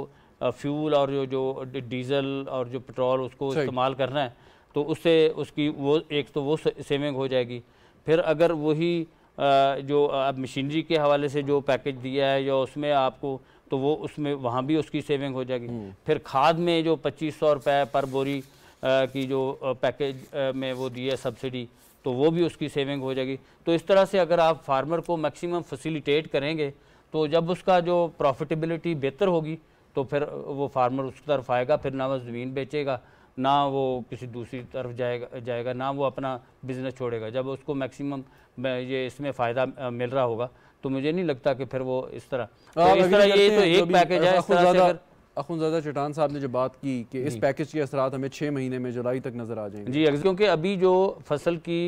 फ्यूल और जो जो डीजल और जो पेट्रोल उसको इस्तेमाल करना है तो उससे उसकी वो एक तो वो सेविंग हो जाएगी फिर अगर वही जो अब मशीनरी के हवाले से जो पैकेज दिया है या उसमें आपको तो वो उसमें वहाँ भी उसकी सेविंग हो जाएगी हम्म। फिर खाद में जो पच्चीस सौ रुपये पर बोरी की जो पैकेज में वो दी है सब्सिडी तो वो भी उसकी सेविंग हो जाएगी तो इस तरह से अगर आप फार्मर को मैक्सिमम फैसिलिटेट करेंगे तो जब उसका जो प्रॉफिटेबिलिटी बेहतर होगी तो फिर वो फार्मर उस तरफ आएगा फिर ना वो ज़मीन बेचेगा ना वो किसी दूसरी तरफ जाएगा जाएगा ना वो अपना बिज़नेस छोड़ेगा जब उसको मैक्सिमम ये इसमें फ़ायदा मिल रहा होगा तो मुझे नहीं लगता कि फिर वो इस तरह तो इस तरह ये तो एक पैकेज है अखुनजादा चटान साहब ने जो बात की कि इस पैकेज के असरा हमें छः महीने में जुलाई तक नज़र आ जाएंगे जी क्योंकि अभी जो फसल की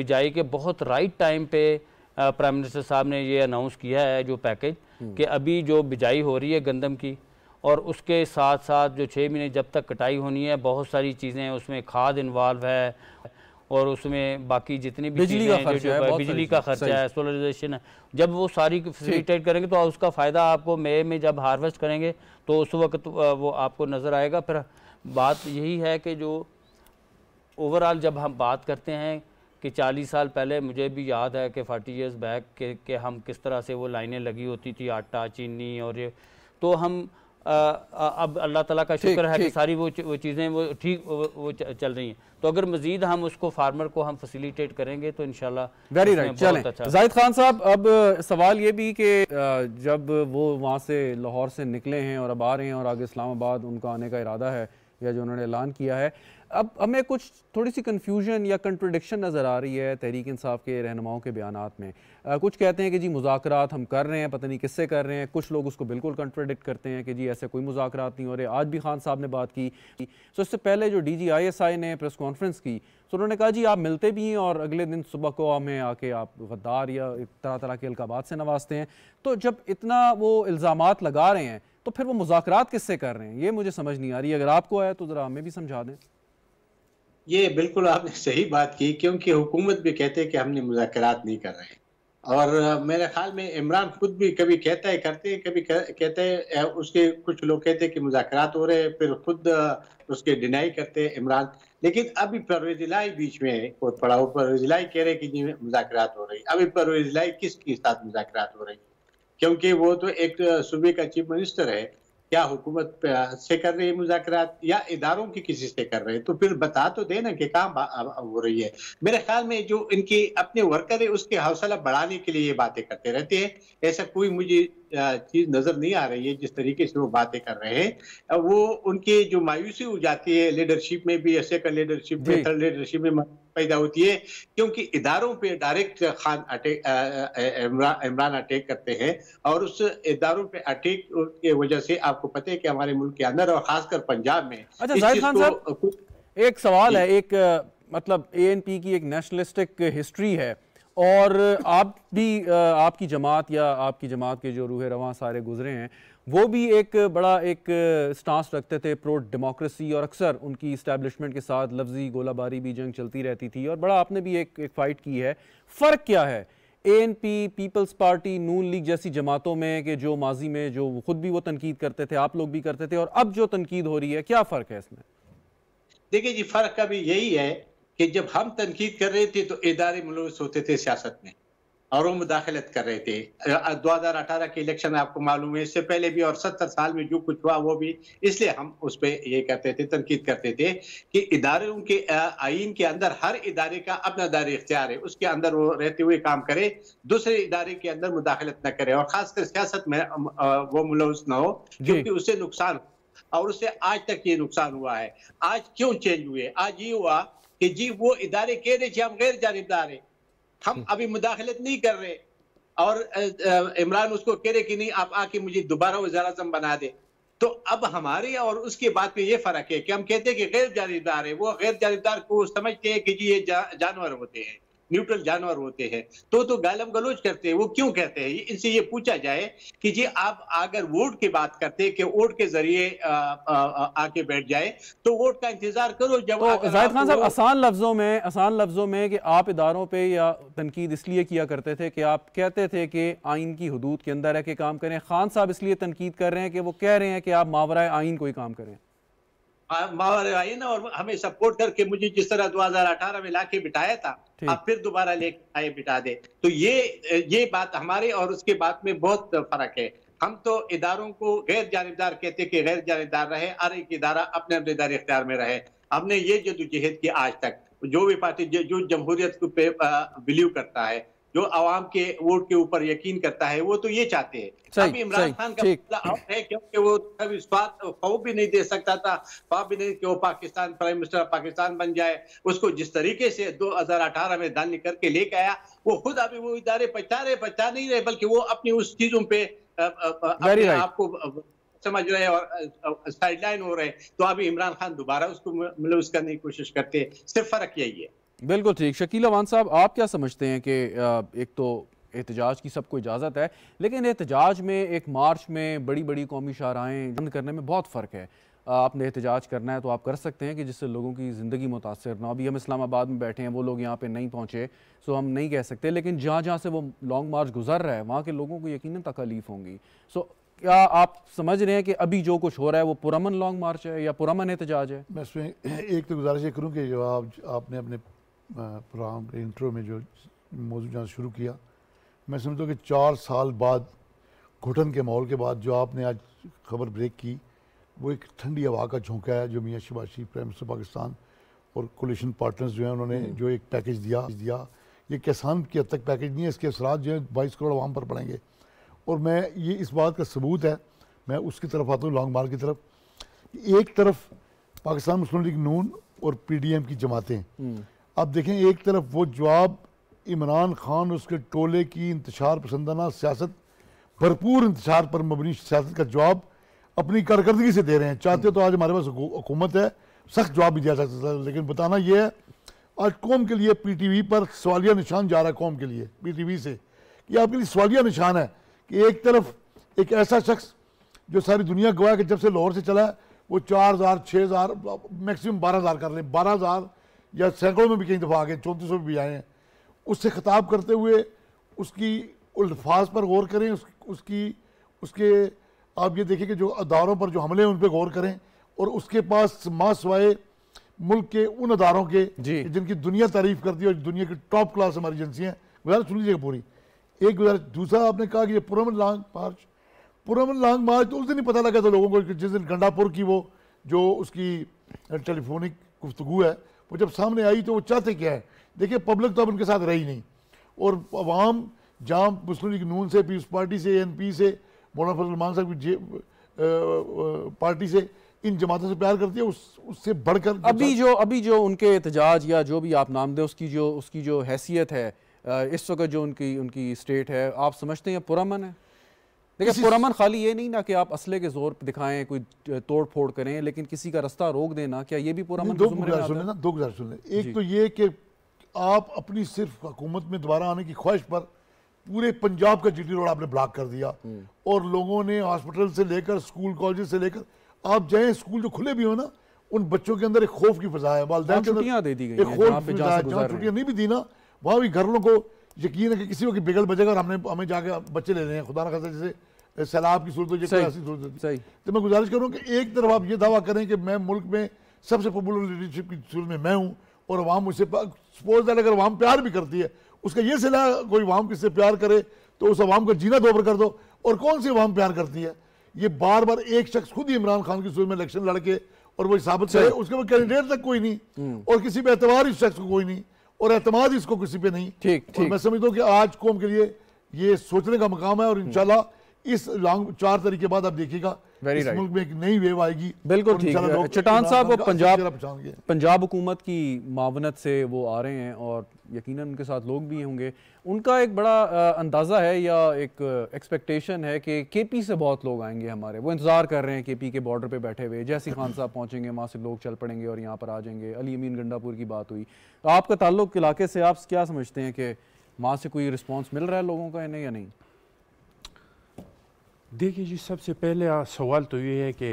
बिजाई के बहुत राइट टाइम पे प्राइम मिनिस्टर साहब ने ये अनाउंस किया है जो पैकेज हम्म। कि अभी जो बिजाई हो रही है गंदम की और उसके साथ साथ जो छः महीने जब तक कटाई होनी है बहुत सारी चीज़ें हैं उसमें खाद इन्वाल्व है और उसमें बाकी जितनी भी बिजली का खर्चा है बिजली का खर्चा है सोलराइजेशन है जब वो सारी फैसिलिटेट करेंगे तो उसका फ़ायदा आपको मई में जब हार्वेस्ट करेंगे तो उस वक्त वो आपको नज़र आएगा फिर बात यही है कि जो ओवरऑल जब हम बात करते हैं कि 40 साल पहले मुझे भी याद है कि 40 इयर्स बैक के, के हम किस तरह से वो लाइनें लगी होती थी आटा चीनी और ये तो हम आ, आ, अब अल्लाह ताला का शुक्र है कि सारी वो वो चीज़ें वो ठीक वो, वो चल रही हैं तो अगर मजीद हम उसको फार्मर को हम फैसिलिटेट करेंगे तो इनशाला वेरी राइट चलें अच्छा। जाहिद खान साहब अब सवाल ये भी कि जब वो वहाँ से लाहौर से निकले हैं और अब आ रहे हैं और आगे इस्लामाबाद उनका आने का इरादा है या जो उन्होंने ऐलान किया है अब हमें कुछ थोड़ी सी कन्फ्यूजन या कंट्रोडिक्शन नज़र आ रही है तहरीक इंसाफ के रहनुमाओं के बयान में आ, कुछ कहते हैं कि जी मुजाकर हम कर रहे हैं पता नहीं किससे कर रहे हैं कुछ लोग उसको बिल्कुल कंट्रोडिक्ट करते हैं कि जी ऐसे कोई मुजाकर नहीं हो रहे आज भी खान साहब ने बात की सो तो इससे पहले जो D G I S I ने प्रेस कॉन्फ्रेंस की तो उन्होंने कहा जी आप मिलते भी हैं और अगले दिन सुबह को हमें आके आप गद्दार या तरह तरह के अलकाबात से नवाजते हैं तो जब इतना वो इल्ज़ाम लगा रहे हैं तो फिर वो मुजाकर किससे कर रहे हैं ये मुझे समझ नहीं आ रही अगर आपको आया तो ज़रा हमें भी समझा दें ये बिल्कुल आपने सही बात की क्योंकि हुकूमत भी कहते हैं कि हमने मुजाकर नहीं कर रहे और मेरे ख्याल में इमरान खुद भी कभी कहता है करते हैं कभी कहते हैं उसके कुछ लोग कहते हैं कि मुजाकर हो रहे हैं फिर खुद उसके डिनाई करते हैं इमरान लेकिन अभी परवेज लाई बीच में बहुत पड़ा हो परवेज लाई कह रहे हैं कि जी हो रही अभी परवेज लाई किसके साथ मुजाकर हो रही क्योंकि वो तो एक सूबे का चीफ मिनिस्टर है क्या हुकूमत से कर रही है मुजात या इदारों की किसी से कर रहे हैं तो फिर बता तो दे ना कि कहाँ हो रही है मेरे ख्याल में जो इनकी अपने वर्कर है उसके हौसला बढ़ाने के लिए ये बातें करते रहते हैं ऐसा कोई मुझे चीज नजर नहीं आ रही है जिस तरीके से वो बातें कर रहे हैं वो उनके जो मायूसी हो जाती है लीडरशिप में भी ऐसे का लीडरशिप में थर्ड लीडरशिप में पैदा होती है क्योंकि इदारों पे direct Khan attack Imran attack करते हैं और उस इदारों पे अटैक की वजह से आपको पता है कि हमारे मुल्क के अंदर और खासकर पंजाब में अच्छा, एक सवाल है एक मतलब ए की एक नेशनलिस्टिक हिस्ट्री है और आप भी आपकी जमात या आपकी जमात के जो रूह रवान सारे गुजरे हैं वो भी एक बड़ा एक स्टांस रखते थे प्रो डेमोक्रेसी और अक्सर उनकी इस्टेबलिशमेंट के साथ लफ्जी गोलाबारी भी जंग चलती रहती थी और बड़ा आपने भी एक एक फ़ाइट की है फ़र्क क्या है A N P Peoples Party Noon League जैसी जमातों में कि जो माजी में जो खुद भी वो तनकीद करते थे आप लोग भी करते थे और अब जो तनकीद हो रही है क्या फ़र्क है इसमें देखिए जी फ़र्क अभी यही है कि जब हम तनकीद कर रहे थे तो इदारे मलूस होते थे सियासत में और वो मुदाखलत कर रहे थे दो हज़ार अठारह के इलेक्शन आपको मालूम है इससे पहले भी और सत्तर साल में जो कुछ हुआ वो भी इसलिए हम उस पर ये करते थे तनकीद करते थे कि इदारों के आइन के अंदर हर इदारे का अपना दार इख्तियार है उसके अंदर वो रहते हुए काम करे दूसरे इदारे के अंदर मुदाखलत न करे और ख़ासकर सियासत में वो मुलवस ना हो क्योंकि उससे नुकसान और उससे आज तक ये नुकसान हुआ है आज क्यों चेंज हुए आज ये हुआ कि जी वो इदारे कह रहे थे हम गैर जानबदार हैं हम हम्म। अभी मुदाखलत नहीं कर रहे और इमरान उसको कह रहे कि नहीं आप आके मुझे दोबारा वजर अजम बना दे तो अब हमारे और उसके बात में ये फर्क है कि हम कहते हैं कि गैर जानबदार है वो गैर जानबदार को समझते हैं कि जी ये जा, जानवर होते हैं न्यूट्रल जानवर होते हैं तो तो गालम गलोच करते हैं वो क्यों कहते हैं इनसे ये पूछा जाए कि जी आप अगर वोट की बात करते कि वोट के जरिए आके बैठ जाए तो वोट का इंतजार करो जब तो जाहिद खान साहब आसान लफ्जों में आसान लफ्जों में कि आप इदारों पर या तनकीद इसलिए किया करते थे कि आप कहते थे कि आइन की हदूद के अंदर रह के काम करें खान साहब इसलिए तनकीद कर रहे हैं कि वो कह रहे हैं कि आप मावरा आइन को ही काम करें हमारे आई ना और हमें सपोर्ट करके मुझे जिस तरह 2018 में लाके बिठाया था आप फिर दोबारा ले आए बिठा दे तो ये ये बात हमारे और उसके बात में बहुत फर्क है हम तो इदारों को गैर जानबदार कहते कि गैर जानबदार रहे हर एक इदारा अपने अपने इधारे इख्तियार में रहे हमने ये जदोजहद की आज तक जो भी पार्टी जो जमहूरियत को बिलीव करता है जो आवाम के वोट के ऊपर यकीन करता है वो तो ये चाहते हैं अभी इमरान खान का आउट है क्योंकि वो तब इस बात खौफ भी नहीं दे सकता था खौफ भी नहीं कि वो पाकिस्तान प्राइम मिनिस्टर पाकिस्तान बन जाए उसको जिस तरीके से 2018 में दान करके लेके आया वो खुद अभी वो इदारे पछता रहे पछता नहीं रहे बल्कि वो अपनी उस चीजों पे आपको समझ रहे और साइडलाइन हो रहे तो अभी इमरान खान दोबारा उसको मतलब उसका नहीं कोशिश करते सिर्फ फर्क यही है बिल्कुल ठीक शकील अवान साहब आप क्या समझते हैं कि एक तो एहतजाज की सबको इजाज़त है लेकिन एहतजाज में एक मार्च में बड़ी बड़ी कौमी शाहराएँ बंद करने में बहुत फ़र्क है आपने एहतजाज करना है तो आप कर सकते हैं कि जिससे लोगों की ज़िंदगी मुतासर ना अभी हम इस्लामाबाद में बैठे हैं वो लोग यहाँ पे नहीं पहुँचे सो हम नहीं कह सकते लेकिन जहाँ जहाँ से वो लॉन्ग मार्च गुजर रहा है वहाँ के लोगों को यकीन तकलीफ़ होंगी सो क्या आप समझ रहे हैं कि अभी जो कुछ हो रहा है वो पुरमन लॉन्ग मार्च है या पुरमन एहतजाज है मैं इसमें एक तो गुजारिश करूँ कि जो आप आपने अपने प्रोग्राम इंट्रो में जो मौजूद जहाँ शुरू किया मैं समझता हूँ कि चार साल बाद घुटन के माहौल के बाद जो आपने आज खबर ब्रेक की वो एक ठंडी हवा का झोंका है जो मियाँ शिबाशी प्राइम मिनिस्टर पाकिस्तान और कोलिशन पार्टनर्स जो हैं उन्होंने हम्म। जो एक पैकेज दिया दिया ये किसान की हद तक पैकेज नहीं है इसके असरा जो है बाईस करोड़ आवाम पर पड़ेंगे और मैं ये इस बात का सबूत है मैं उसकी तरफ आता हूँ लॉन्ग मार्च की तरफ एक तरफ पाकिस्तान मुस्लिम लीग नून और पी डी एम की जमातें अब देखें एक तरफ वो जवाब इमरान खान उसके टोले की इंतशार पसंदाना सियासत भरपूर इंतशार पर मबनी सियासत का जवाब अपनी कारकर्दगी से दे रहे हैं चाहते तो आज हमारे पास हुकूमत है सख्त जवाब भी दिया जा सकता है लेकिन बताना यह है आज कौम के लिए पी टी वी पर सवालिया निशान जा रहा है कौम के लिए पी टी वी से कि आपके लिए सवालिया निशान है कि एक तरफ एक ऐसा शख्स जो सारी दुनिया गवाह कि जब से लाहौर से चला है वो चार हज़ार छः हज़ार मैक्सिमम बारह हज़ार कर लें बारह हज़ार या सैकड़ों में भी कई दफ़ा आ गए चौंतीस में भी आए हैं उससे खिताब करते हुए उसकी अल्फाज पर गौर करें उस, उसकी उसके आप ये देखें कि जो अदारों पर जो हमले हैं उन पर गौर करें और उसके पास सवाए मुल्क के उन अदारों के जिनकी दुनिया तारीफ करती है और दुनिया की टॉप क्लास हमारी एजेंसी हैं गुजारिश सुन लीजिएगा पूरी एक गुजारिश दूसरा आपने कहा कि ये पुरमन लांग मार्च पुरमन लांग मार्च तो उस दिन ही पता लगा था लोगों को जिस दिन गंडापुर की वो जो उसकी टेलीफोनिक गुफ्तु है वो जब सामने आई तो वो चाहते क्या है देखिए पब्लिक तो अब उनके साथ रही नहीं और आवाम जहाँ मुस्लिम लीग नून से पीपल्स पार्टी से एन पी से मौलाना फजल मान साहब की पार्टी से इन जमातों से प्यार करती है उस उससे बढ़कर अभी जो अभी जो उनके एहतजाज या जो भी आप नाम दें उसकी जो उसकी जो हैसियत है इस वक्त जो उनकी उनकी स्टेट है आप समझते हैं पुरमन है देखिए पुरमन खाली ये नहीं ना कि आप असले के जोर पर दिखाएं कोई तोड़ फोड़ करें लेकिन किसी का रास्ता रोक देना क्या ये भी पुरमन दो गुजार सुन दो गुजार सुन लें एक तो ये कि आप अपनी सिर्फ हुकूमत में दोबारा आने की ख्वाहिश पर पूरे पंजाब का टी रोड आपने ब्लॉक कर दिया हम्म। और लोगों ने हॉस्पिटल से लेकर स्कूल कॉलेज से लेकर आप जाए स्कूल जो खुले भी हो ना उन बच्चों के अंदर एक खौफ की फजा है वाले के छुट्टियाँ नहीं भी दी ना वहाँ भी घर को यकीन है कि किसी को बिगड़ बजेगा और हमने हमें जाके बच्चे ले रहे हैं खुदा ना खासा जैसे सैलाब की सूरत ऐसी तो मैं गुजारिश करूँ कि एक तरफ आप ये दावा करें कि मैं मुल्क में सबसे पॉपुलर लीडरशिप की सूरत में मैं हूँ और अवाम मुझसे सपोज दैट अगर अवाम प्यार भी करती है उसका ये सिला कोई अवाम किससे प्यार करे तो उस अवाम का जीना दोबर कर दो और कौन सी अवाम प्यार करती है ये बार बार एक शख्स खुद ही इमरान खान की सूरत में इलेक्शन लड़के और वो साबित करे उसके बाद कैंडिडेट तक कोई नहीं हम्म। और किसी पर एतवार इस शख्स को कोई नहीं और एतमाद इसको किसी पे नहीं ठीक ठीक मैं समझता हूँ कि आज कौम के लिए ये सोचने का मकाम है और इंशाल्लाह इस लॉन्ग चार तारीख के बाद आप देखिएगा इस right. मुल्क में एक नई वेव आएगी बिल्कुल ठीक है चटान साहब वो पंजाब पंजाब हुकूमत की मावनत से वो आ रहे हैं और यकीनन उनके साथ लोग भी होंगे उनका एक बड़ा अंदाज़ा है या एक एक्सपेक्टेशन है कि के पी से बहुत लोग आएंगे हमारे वो इंतज़ार कर रहे हैं के पी के बॉर्डर पे बैठे हुए जैसी खान साहब पहुँचेंगे वहाँ से लोग चल पड़ेंगे और यहाँ पर आ जाएंगे अली अमीन गंडापुर की बात हुई आपका ताल्लुक इलाके से आप क्या समझते हैं कि वहाँ से कोई रिस्पॉन्स मिल रहा है लोगों का इन्हें या नहीं देखिए जी सबसे पहले सवाल तो ये है कि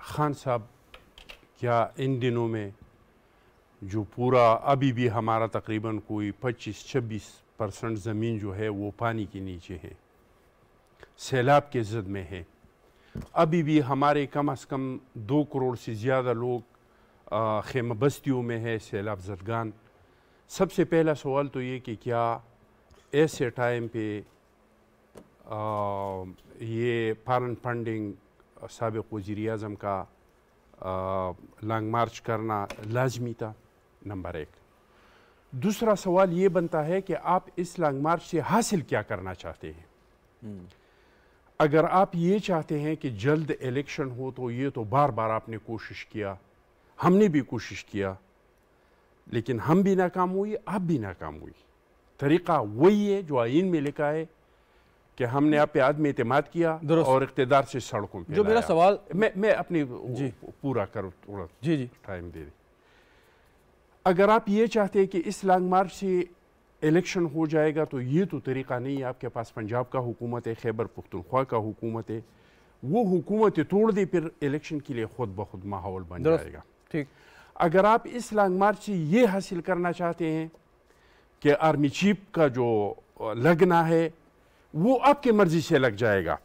खान साहब क्या इन दिनों में जो पूरा अभी भी हमारा तकरीबन कोई 25-26 परसेंट ज़मीन जो है वो पानी के नीचे है सैलाब के जद में है अभी भी हमारे कम अज़ कम दो करोड़ से ज़्यादा लोग खेमा बस्तियों में है सैलाब जदगान सबसे पहला सवाल तो ये कि क्या ऐसे टाइम पे ये फारन फंडिंग सबक वज़ी अजम का लॉन्ग मार्च करना लाजमी था नंबर एक दूसरा सवाल ये बनता है कि आप इस लॉन्ग मार्च से हासिल क्या करना चाहते हैं हम्म। अगर आप ये चाहते हैं कि जल्द इलेक्शन हो तो ये तो बार बार आपने कोशिश किया हमने भी कोशिश किया लेकिन हम भी नाकाम हुई आप भी नाकाम हुई तरीक़ा वही है जो आइन में लिखा है कि हमने आप आद में अतमाद किया और इकतदार से सड़कों जो मेरा सवाल मैं मैं अपनी जी पूरा करूँ थोड़ा जी जी टाइम दे दें अगर आप ये चाहते हैं कि इस लॉन्ग मार्च से इलेक्शन हो जाएगा तो ये तो तरीका नहीं है आपके पास पंजाब का हुकूमत है खैबर पुख्तनख्वा का हुकूमत है वो हुकूमत तोड़ दे फिर इलेक्शन के लिए खुद ब खुद माहौल बन जाएगा ठीक अगर आप इस लॉन्ग मार्च से ये हासिल करना चाहते हैं कि आर्मी चीफ का जो लगना है वो आपकी मर्ज़ी से लग जाएगा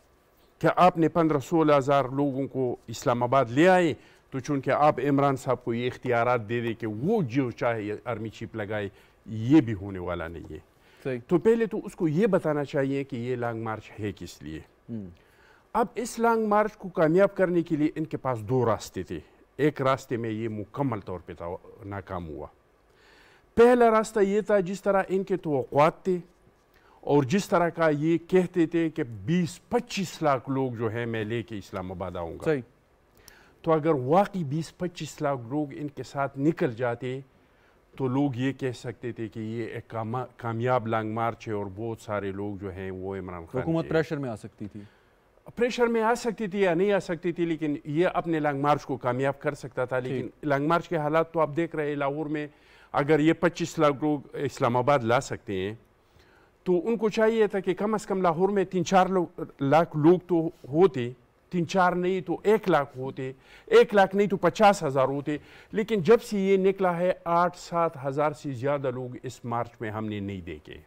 क्या आपने पंद्रह सोलह हज़ार लोगों को इस्लामाबाद ले आए तो चूंकि आप इमरान साहब को ये इख्तियार दे दें कि वो जो चाहे आर्मी चीफ लगाए ये भी होने वाला नहीं है तो पहले तो उसको ये बताना चाहिए कि ये लॉन्ग मार्च है किस लिए हम्म। अब इस लॉन्ग मार्च को कामयाब करने के लिए इनके पास दो रास्ते थे एक रास्ते में ये मुकम्मल तौर पर नाकाम हुआ पहला रास्ता ये था जिस तरह इनके तो थे और जिस तरह का ये कहते थे कि 20-25 लाख लोग जो है मैं लेके इस्लामाबाद आऊँगा सही तो अगर वाकई 20-25 लाख लोग इनके साथ निकल जाते तो लोग ये कह सकते थे कि ये एक कामयाब लॉन्ग मार्च है और बहुत सारे लोग जो हैं वो इमरान खान हुकूमत प्रेशर में आ सकती थी प्रेशर में आ सकती थी या नहीं आ सकती थी लेकिन ये अपने लॉन्ग मार्च को कामयाब कर सकता था लेकिन लॉन्ग मार्च के हालात तो आप देख रहे हैं लाहौर में अगर ये 25 लाख लोग इस्लामाबाद ला सकते हैं तो उनको चाहिए था कि कम से कम लाहौर में तीन चार लाख लोग तो होते तीन चार नहीं तो एक लाख होते एक लाख नहीं तो पचास हज़ार होते लेकिन जब से ये निकला है आठ सात हज़ार से ज़्यादा लोग इस मार्च में हमने नहीं देखे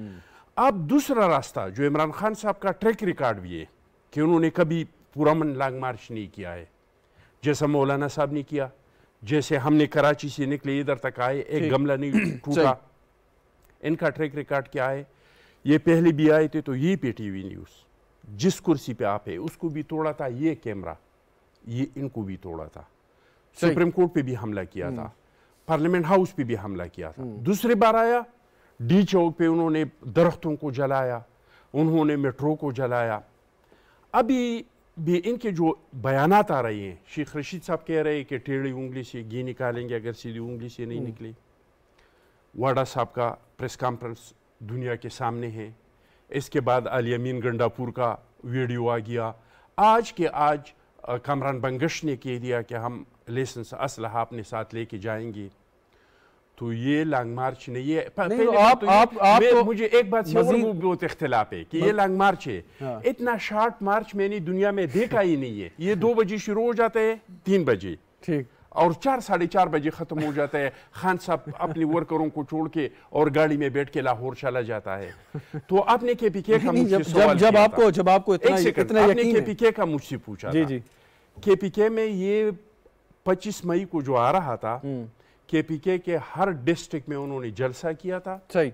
हम्म। अब दूसरा रास्ता जो इमरान खान साहब का ट्रैक रिकॉर्ड भी है कि उन्होंने कभी पुरमन लॉन्ग मार्च नहीं किया है जैसा मौलाना साहब ने किया जैसे हमने कराची से निकले इधर तक आए एक गमला नहीं टूटा इनका ट्रैक रिकॉर्ड क्या है ये पहले भी आए थे तो ये पे टी वी न्यूज़ जिस कुर्सी पे आप है उसको भी तोड़ा था ये कैमरा ये इनको भी तोड़ा था सुप्रीम कोर्ट पे भी हमला किया था पार्लियामेंट हम्म। हाउस पे भी हमला किया था हम्म। दूसरी बार आया डी चौक पे उन्होंने दरख्तों को जलाया उन्होंने मेट्रो को जलाया अभी भी इनके जो बयान आ रहे हैं शेख रशीद साहब कह रहे हैं कि टेढ़ी उंगली से घी निकालेंगे अगर सीधी उंगली से नहीं हम्म। निकली वाडा साहब का प्रेस कॉन्फ्रेंस दुनिया के सामने है इसके बाद अमीन गंडापुर का वीडियो आ गया आज के आज कामरान बंगश ने कह दिया कि हम लाइसेंस असलहा अपने साथ लेके जाएंगे तो ये लॉन्ग मार्च नहीं है नहीं, तो आप, तो आप, आप तो मुझे एक बात बहुत इख्तलाफ है कि ये लॉन्ग मार्च है हाँ। इतना शार्ट मार्च मैंने दुनिया में देखा ही नहीं है ये दो बजे शुरू हो जाता है तीन बजे ठीक और चार साढ़े चार बजे ख़त्म हो जाता है खान साहब अपने वर्करों को छोड़ के और गाड़ी में बैठ के लाहौर चला जाता है तो आपने के पी के का मुझसे जब, जब आपको जब आपको इतना, आपने के पी के का मुझसे पूछा जी जी के पी के में ये पच्चीस मई को जो आ रहा था के पी के के हर डिस्ट्रिक्ट में उन्होंने जलसा किया था सही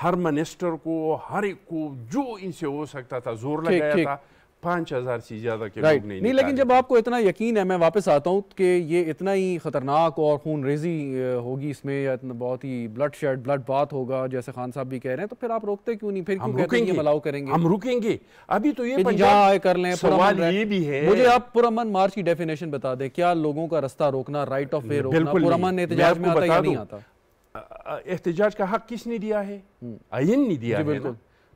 हर मिनिस्टर को हर एक को जो इनसे हो सकता था जोर लगाया था पाँच हज़ार से ज़्यादा के राइट नहीं, नहीं लेकिन जब आपको इतना यकीन है मैं वापस आता हूँ कि ये इतना ही ख़तरनाक और खून रेजी होगी इसमें या इतना बहुत ही ब्लड शेड ब्लड बात होगा जैसे खान साहब भी कह रहे हैं तो फिर आप रोकते क्यों नहीं फिर हम रुकेंगे अलाउ करेंगे हम रुकेंगे अभी तो ये पंजाब कर लें सवाल ये भी है मुझे आप पुरमन मार्च की डेफिनेशन बता दें क्या लोगों का रास्ता रोकना राइट ऑफ वे रोकना पुरमन एहतजाज में आता या नहीं आता एहतजाज का हक किसने दिया है हम्म। आइन ने दिया है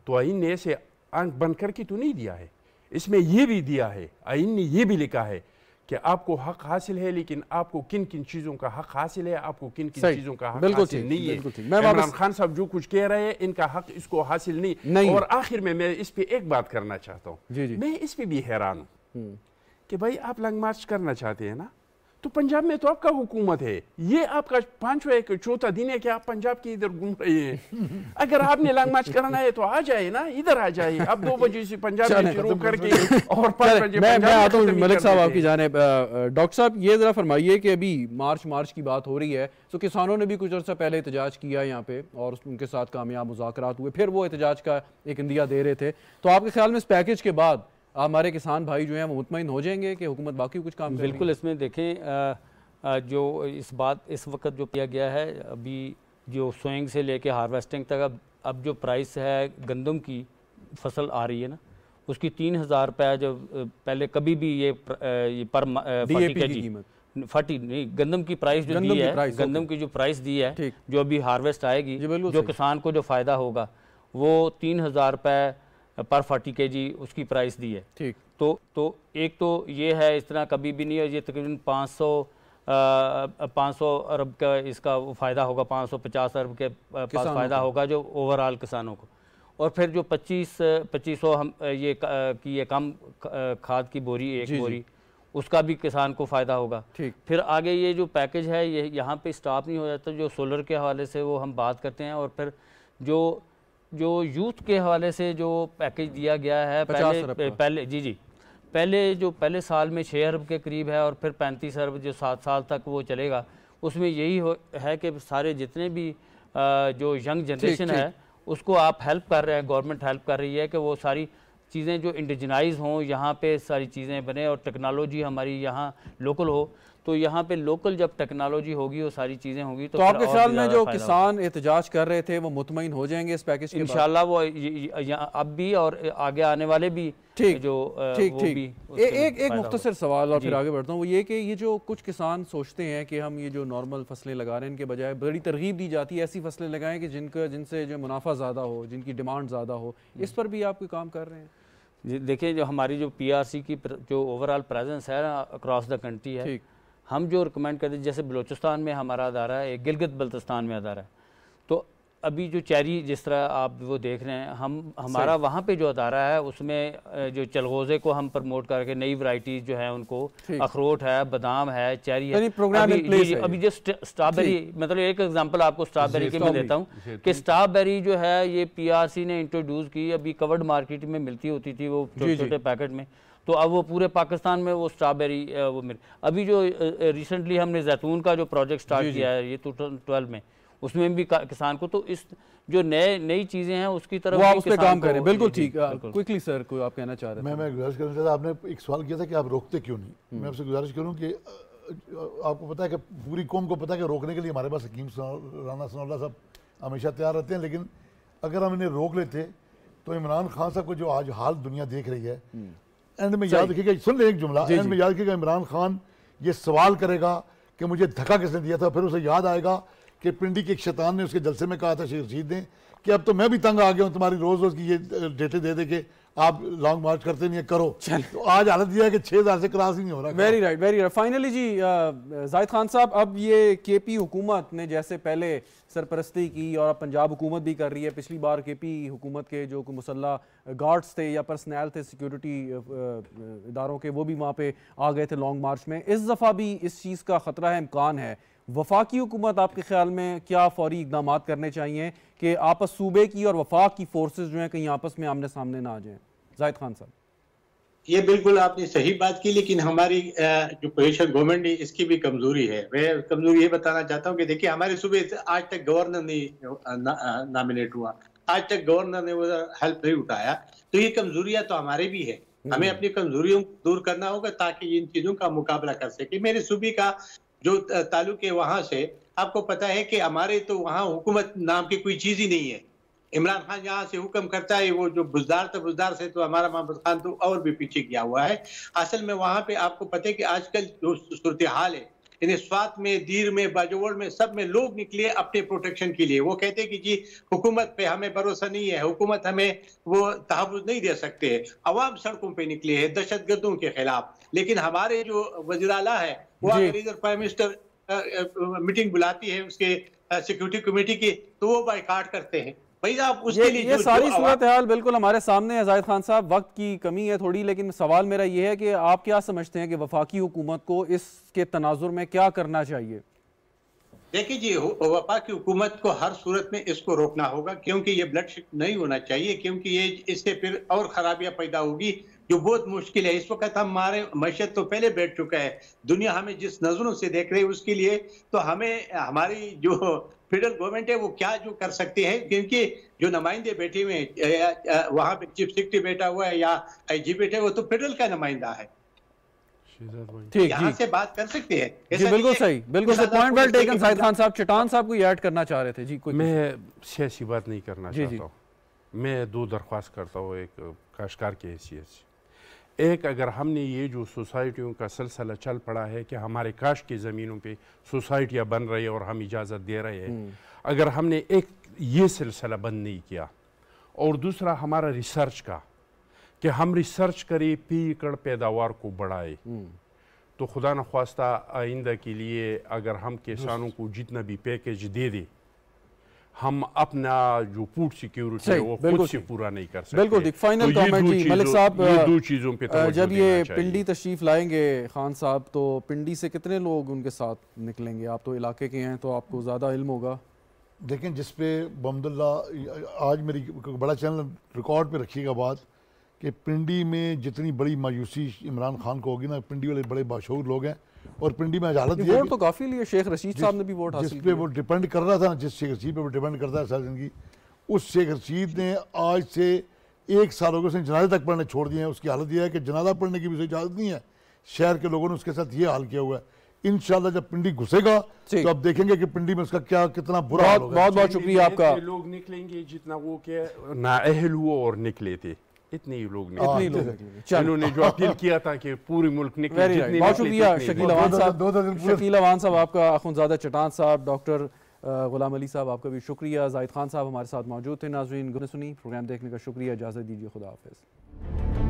तो आइन ने ऐसे आंख बंद करके तो नहीं दिया है इसमें यह भी दिया है आइन ने यह भी लिखा है कि आपको हक हासिल है लेकिन आपको किन किन चीज़ों का हक हासिल है आपको किन किन चीज़ों का हक हासिल नहीं है इमरान खान साहब जो कुछ कह रहे हैं इनका हक इसको हासिल नहीं, नहीं। और आखिर में मैं इस पर एक बात करना चाहता हूँ मैं इस पर भी हैरान हूँ हम्म। कि भाई आप लंग मार्च करना चाहते हैं ना तो पंजाब में तो आपका हुकूमत है ये आपका पांचवा एक चौथा दिन है कि आप पंजाब के इधर घूम रहे हैं अगर आपने लॉन्ग मार्च कराना है तो आ जाए ना इधर आ जाए आप दो बजे से पंजाब में शुरू तो करके और मैं मैं आता हूँ मलिक साहब आपकी जाने डॉक्टर साहब ये जरा फरमाइए कि अभी मार्च मार्च की बात हो रही है तो किसानों ने भी कुछ अर्सा पहले एहतजाज किया यहाँ पे और उनके साथ कामयाब मुजाकर हुए फिर वो एहतजाज का एक इंदिया दे रहे थे तो आपके ख्याल में इस पैकेज के बाद हमारे किसान भाई जो हैं वो मुतमिन हो जाएंगे कि हुकूमत बाकी कुछ काम बिल्कुल इसमें देखें जो इस बात इस वक्त जो किया गया है अभी जो सोइंग से लेके हार्वेस्टिंग तक अब अब जो प्राइस है गंदम की फसल आ रही है ना उसकी तीन हज़ार रुपया जो पहले कभी भी ये प्र, ये पर फर्टी नहीं गंदम की प्राइस जो दी है गंदम की जो प्राइस दी है जो अभी हार्वेस्ट आएगी जो किसान को जो फ़ायदा होगा वो तीन हज़ार रुपये पर फोर्टी के जी उसकी प्राइस दी है ठीक तो तो एक तो ये है इस तरह कभी भी नहीं है ये तकरीबन पाँच सौ पाँच सौ अरब का इसका फ़ायदा होगा पाँच सौ पचास अरब के पास फ़ायदा होगा जो ओवरऑल किसानों को और फिर जो पच्चीस पच्चीस सौ हम ये की ये कम खाद की बोरी एक जी, बोरी जी। उसका भी किसान को फ़ायदा होगा ठीक फिर आगे ये जो पैकेज है ये यहाँ पे स्टाफ नहीं हो जाता जो सोलर के हवाले से वो हम बात करते हैं और फिर जो जो यूथ के हवाले से जो पैकेज दिया गया है पहले पहले जी जी पहले जो पहले साल में छः अरब के करीब है और फिर पैंतीस अरब जो सात साल तक वो चलेगा उसमें यही हो है कि सारे जितने भी जो यंग जनरेशन है उसको आप हेल्प कर रहे हैं गवर्नमेंट हेल्प कर रही है कि वो सारी चीज़ें जो इंडिजनाइज हों यहाँ पे सारी चीज़ें बने और टेक्नोलॉजी हमारी यहाँ लोकल हो तो यहाँ पे लोकल जब टेक्नोलॉजी होगी वो सारी चीज़ें होगी तो, तो आपके ख्याल में जो किसान एहतजाज कर रहे थे वो मुतमिन हो जाएंगे इस पैकेज इन वो अब भी और आगे आने वाले भी ठीक जो ठीक ठीक ए, एक एक मुख्तर सवाल और फिर आगे बढ़ता हूँ वो ये कि ये जो कुछ किसान सोचते हैं कि हम ये जो नॉर्मल फसलें लगा रहे हैं इनके बजाय बड़ी तरगीब दी जाती है ऐसी फसलें लगाएं कि जिनका जिनसे जो मुनाफा ज़्यादा हो जिनकी डिमांड ज़्यादा हो इस पर भी आप काम कर रहे हैं देखिए जो हमारी जो पी की जो ओवरऑल प्रेजेंस है ना अक्रॉस द कंट्री है हम जो रिकमेंड करते हैं जैसे बलूचिस्तान में हमारा अदारा है गिलगित बल्तिस्तान में अदारा है तो अभी जो चैरी जिस तरह आप वो देख रहे हैं हम हमारा वहाँ पे जो अदारा है उसमें जो चलगोजे को हम प्रमोट करके नई वैरायटीज जो है उनको अखरोट है बादाम है चैरी है अभी, जी, है। अभी जो स्ट्रॉबेरी मतलब एक एग्जांपल आपको स्ट्रॉबेरी के मैं देता हूँ कि स्ट्रॉबेरी जो है ये पीआरसी ने इंट्रोड्यूस की अभी कवर्ड मार्केट में मिलती होती थी वो छोटे छोटे पैकेट में तो अब वो पूरे पाकिस्तान में वो स्ट्रॉबेरी वो मिल अभी जो रिसेंटली हमने जैतून का जो प्रोजेक्ट स्टार्ट किया है ये टू ट्वेल्व में उसमें भी किसान को तो इस जो नए नई चीज़ें हैं उसकी तरफ आप उस पर काम करें बिल्कुल ठीक क्विकली सर कोई आप कहना चाह रहे हैं मैं गुजारिश करना चाहता आपने एक सवाल किया था कि आप रोकते क्यों नहीं हम्म। मैं आपसे गुजारिश करूँ कि आपको पता है कि पूरी कौम को पता है कि रोकने के लिए हमारे पास हकीम राना सनौला साहब हमेशा तैयार रहते हैं लेकिन अगर हम इन्हें रोक लेते तो इमरान खान साहब को जो आज हाल दुनिया देख रही है हम्म। एंड में याद रखिएगा सुन ले एक जुमला एंड में याद रखिएगा इमरान खान ये सवाल करेगा कि मुझे धक्का किसने दिया था फिर उसे याद आएगा कि पिंडी के एक शैतान ने उसके जलसे में कहा था शेख रशीद ने कि अब तो मैं भी तंग आ गया हूँ तुम्हारी रोज़ रोज़ की ये डेटे दे दे के आप लॉन्ग मार्च करते नहीं है करो तो आज हालत यह है कि छह हजार से क्रॉस ही नहीं हो रहा very right very right finally ji Zaid Khan साहब अब ये के पी हुकूमत ने जैसे पहले सरपरस्ती की और पंजाब हुकूमत भी कर रही है पिछली बार के पी हुकूमत के जो मुसल्ला गार्ड्स थे या पर्सनैल थे सिक्योरिटी इदारों के वो भी वहाँ पे आ गए थे लॉन्ग मार्च में इस दफ़ा भी इस चीज़ का ख़तरा है इम्कान है वफाकी हुकूमत आपके ख्याल में क्या फौरी इकदाम करने चाहिए कि आपस सूबे की और वफाक की फोर्सेज जो हैं कहीं आपस में आमने सामने ना आ जाएं जाहिद खान साहब ये बिल्कुल आपने सही बात की लेकिन हमारी जो पोजिशन गवर्नमेंट है इसकी भी कमजोरी है मैं कमजोरी ये बताना चाहता हूँ कि देखिए हमारे सूबे आज तक गवर्नर नहीं नामिनेट हुआ आज तक गवर्नर ने वो हेल्प नहीं उठाया तो ये कमजोरियाँ तो हमारे भी है हमें हम्म। अपनी कमजोरियों को दूर करना होगा ताकि इन चीजों का मुकाबला कर सके मेरे सूबे का जो ताल्लुक है वहां से आपको पता है कि हमारे तो वहाँ हुकूमत नाम की कोई चीज़ ही नहीं है इमरान खान यहाँ से हुक्म करता है वो जो बुजदार था तो बुजदार से तो हमारा मोहम्मद खान तो और भी पीछे गया हुआ है असल में वहां पे आपको पता है कि आजकल जो सूरत हाल है यानी स्वात में दीर में बाजोड़ में सब में लोग निकले अपने प्रोटेक्शन के लिए वो कहते हैं कि जी हुकूमत पे हमें भरोसा नहीं है हुकूमत हमें वो तहफ़ नहीं दे सकते है अवाम सड़कों पर निकले हैं दहशत गर्दों के खिलाफ लेकिन हमारे जो वजीर अला है वो अंग्रेजर प्राइम मिनिस्टर मीटिंग बुलाती है उसके सिक्योरिटी कमेटी की तो वो बाइकाट करते हैं सारी सूरत हाल बिल्कुल हमारे सामने है खान साहब वक्त की कमी है थोड़ी लेकिन सवाल मेरा ये है कि आप क्या समझते हैं कि वफाकी हुकूमत को इसके तनाजुर में क्या करना चाहिए देखिए जी हुकूमत को हर सूरत में इसको रोकना होगा क्योंकि ये ब्लड नहीं होना चाहिए क्योंकि ये इससे फिर और खराबियां पैदा होगी जो बहुत मुश्किल है इस वक्त हमारे मैशत तो पहले बैठ चुका है दुनिया हमें जिस नज़रों से देख रही है उसके लिए तो हमें हमारी जो फेडरल गवर्नमेंट है वो क्या जो कर सकती है क्योंकि जो नुमाइंदे बैठे हुए हैं वहाँ पे चीफ सेक्रेटरी बैठा हुआ है या आई बैठे वो तो फेडरल का नुमाइंदा है ठीक यहाँ से बात कर सकते हैं जी बिल्कुल सही बिल्कुल सही point well taken Sahid Khan साहब चटान साहब को ऐड करना चाह रहे थे जी कोई मैं सियासी बात नहीं करना चाहता हूँ मैं दो दरख्वास्त करता हूँ एक काशकार की हैसियत से एक अगर हमने ये जो सोसाइटियों का सिलसिला चल पड़ा है कि हमारे काश की ज़मीनों पे सोसाइटियाँ बन रही और हम इजाज़त दे रहे हैं अगर हमने एक ये सिलसिला बंद नहीं किया और दूसरा हमारा रिसर्च का कि हम रिसर्च करें पी एकड़ पैदावार को बढ़ाए तो खुदा न खास्ता आइंदा के लिए अगर हम किसानों को जितना भी पैकेज दे दें हम अपना जो फूड सिक्योरिटी है वो खुद से पूरा नहीं कर सकते बिल्कुल फाइनल कमेंट तो जी मलिक साहब दो चीज़ों पे जब ये पिंडी तशरीफ़ लाएंगे खान साहब तो पिंडी से कितने लोग उनके साथ निकलेंगे आप तो इलाके के हैं तो आपको ज़्यादा इल्म होगा देखें जिस पे बमदुल्ला आज मेरी बड़ा चैनल रिकॉर्ड पे रखिएगा बात कि पिंडी में जितनी बड़ी मायूसी इमरान खान को होगी ना पिंडी वाले बड़े बाशूर लोग हैं और पिंडी में अजालत वोट तो काफ़ी लिए शेख रशीद साहब ने भी वोट जिस पे वो डिपेंड कर रहा था जिस शेख रशीद पे वो डिपेंड करता है सारी ज़िंदगी उस शेख रशीद ने आज से एक साल हो गए उसने जनाजे तक पढ़ने छोड़ दिए हैं उसकी हालत यह है कि जनाजा पढ़ने की भी उसे इजाज़त नहीं है शहर के लोगों ने उसके साथ ये हाल किया हुआ है इन जब पिंडी घुसेगा तो आप देखेंगे कि पिंडी में उसका क्या कितना बुरा बहुत बहुत शुक्रिया आपका लोग निकलेंगे जितना वो क्या नाअहल हुआ और निकले थे इतने ही लोग नहीं इतने लोग इन्होंने जो अपील किया था कि पूरे मुल्क ने बहुत शुक्रिया शकील अवान साहब शकील अवान साहब आपका अखुनजादा चटान साहब डॉक्टर गुलाम अली साहब आपका भी शुक्रिया जाहिद खान साहब हमारे साथ मौजूद थे नाजरीन सुनी प्रोग्राम देखने का शुक्रिया इजाज़त दीजिए खुदा हाफिज़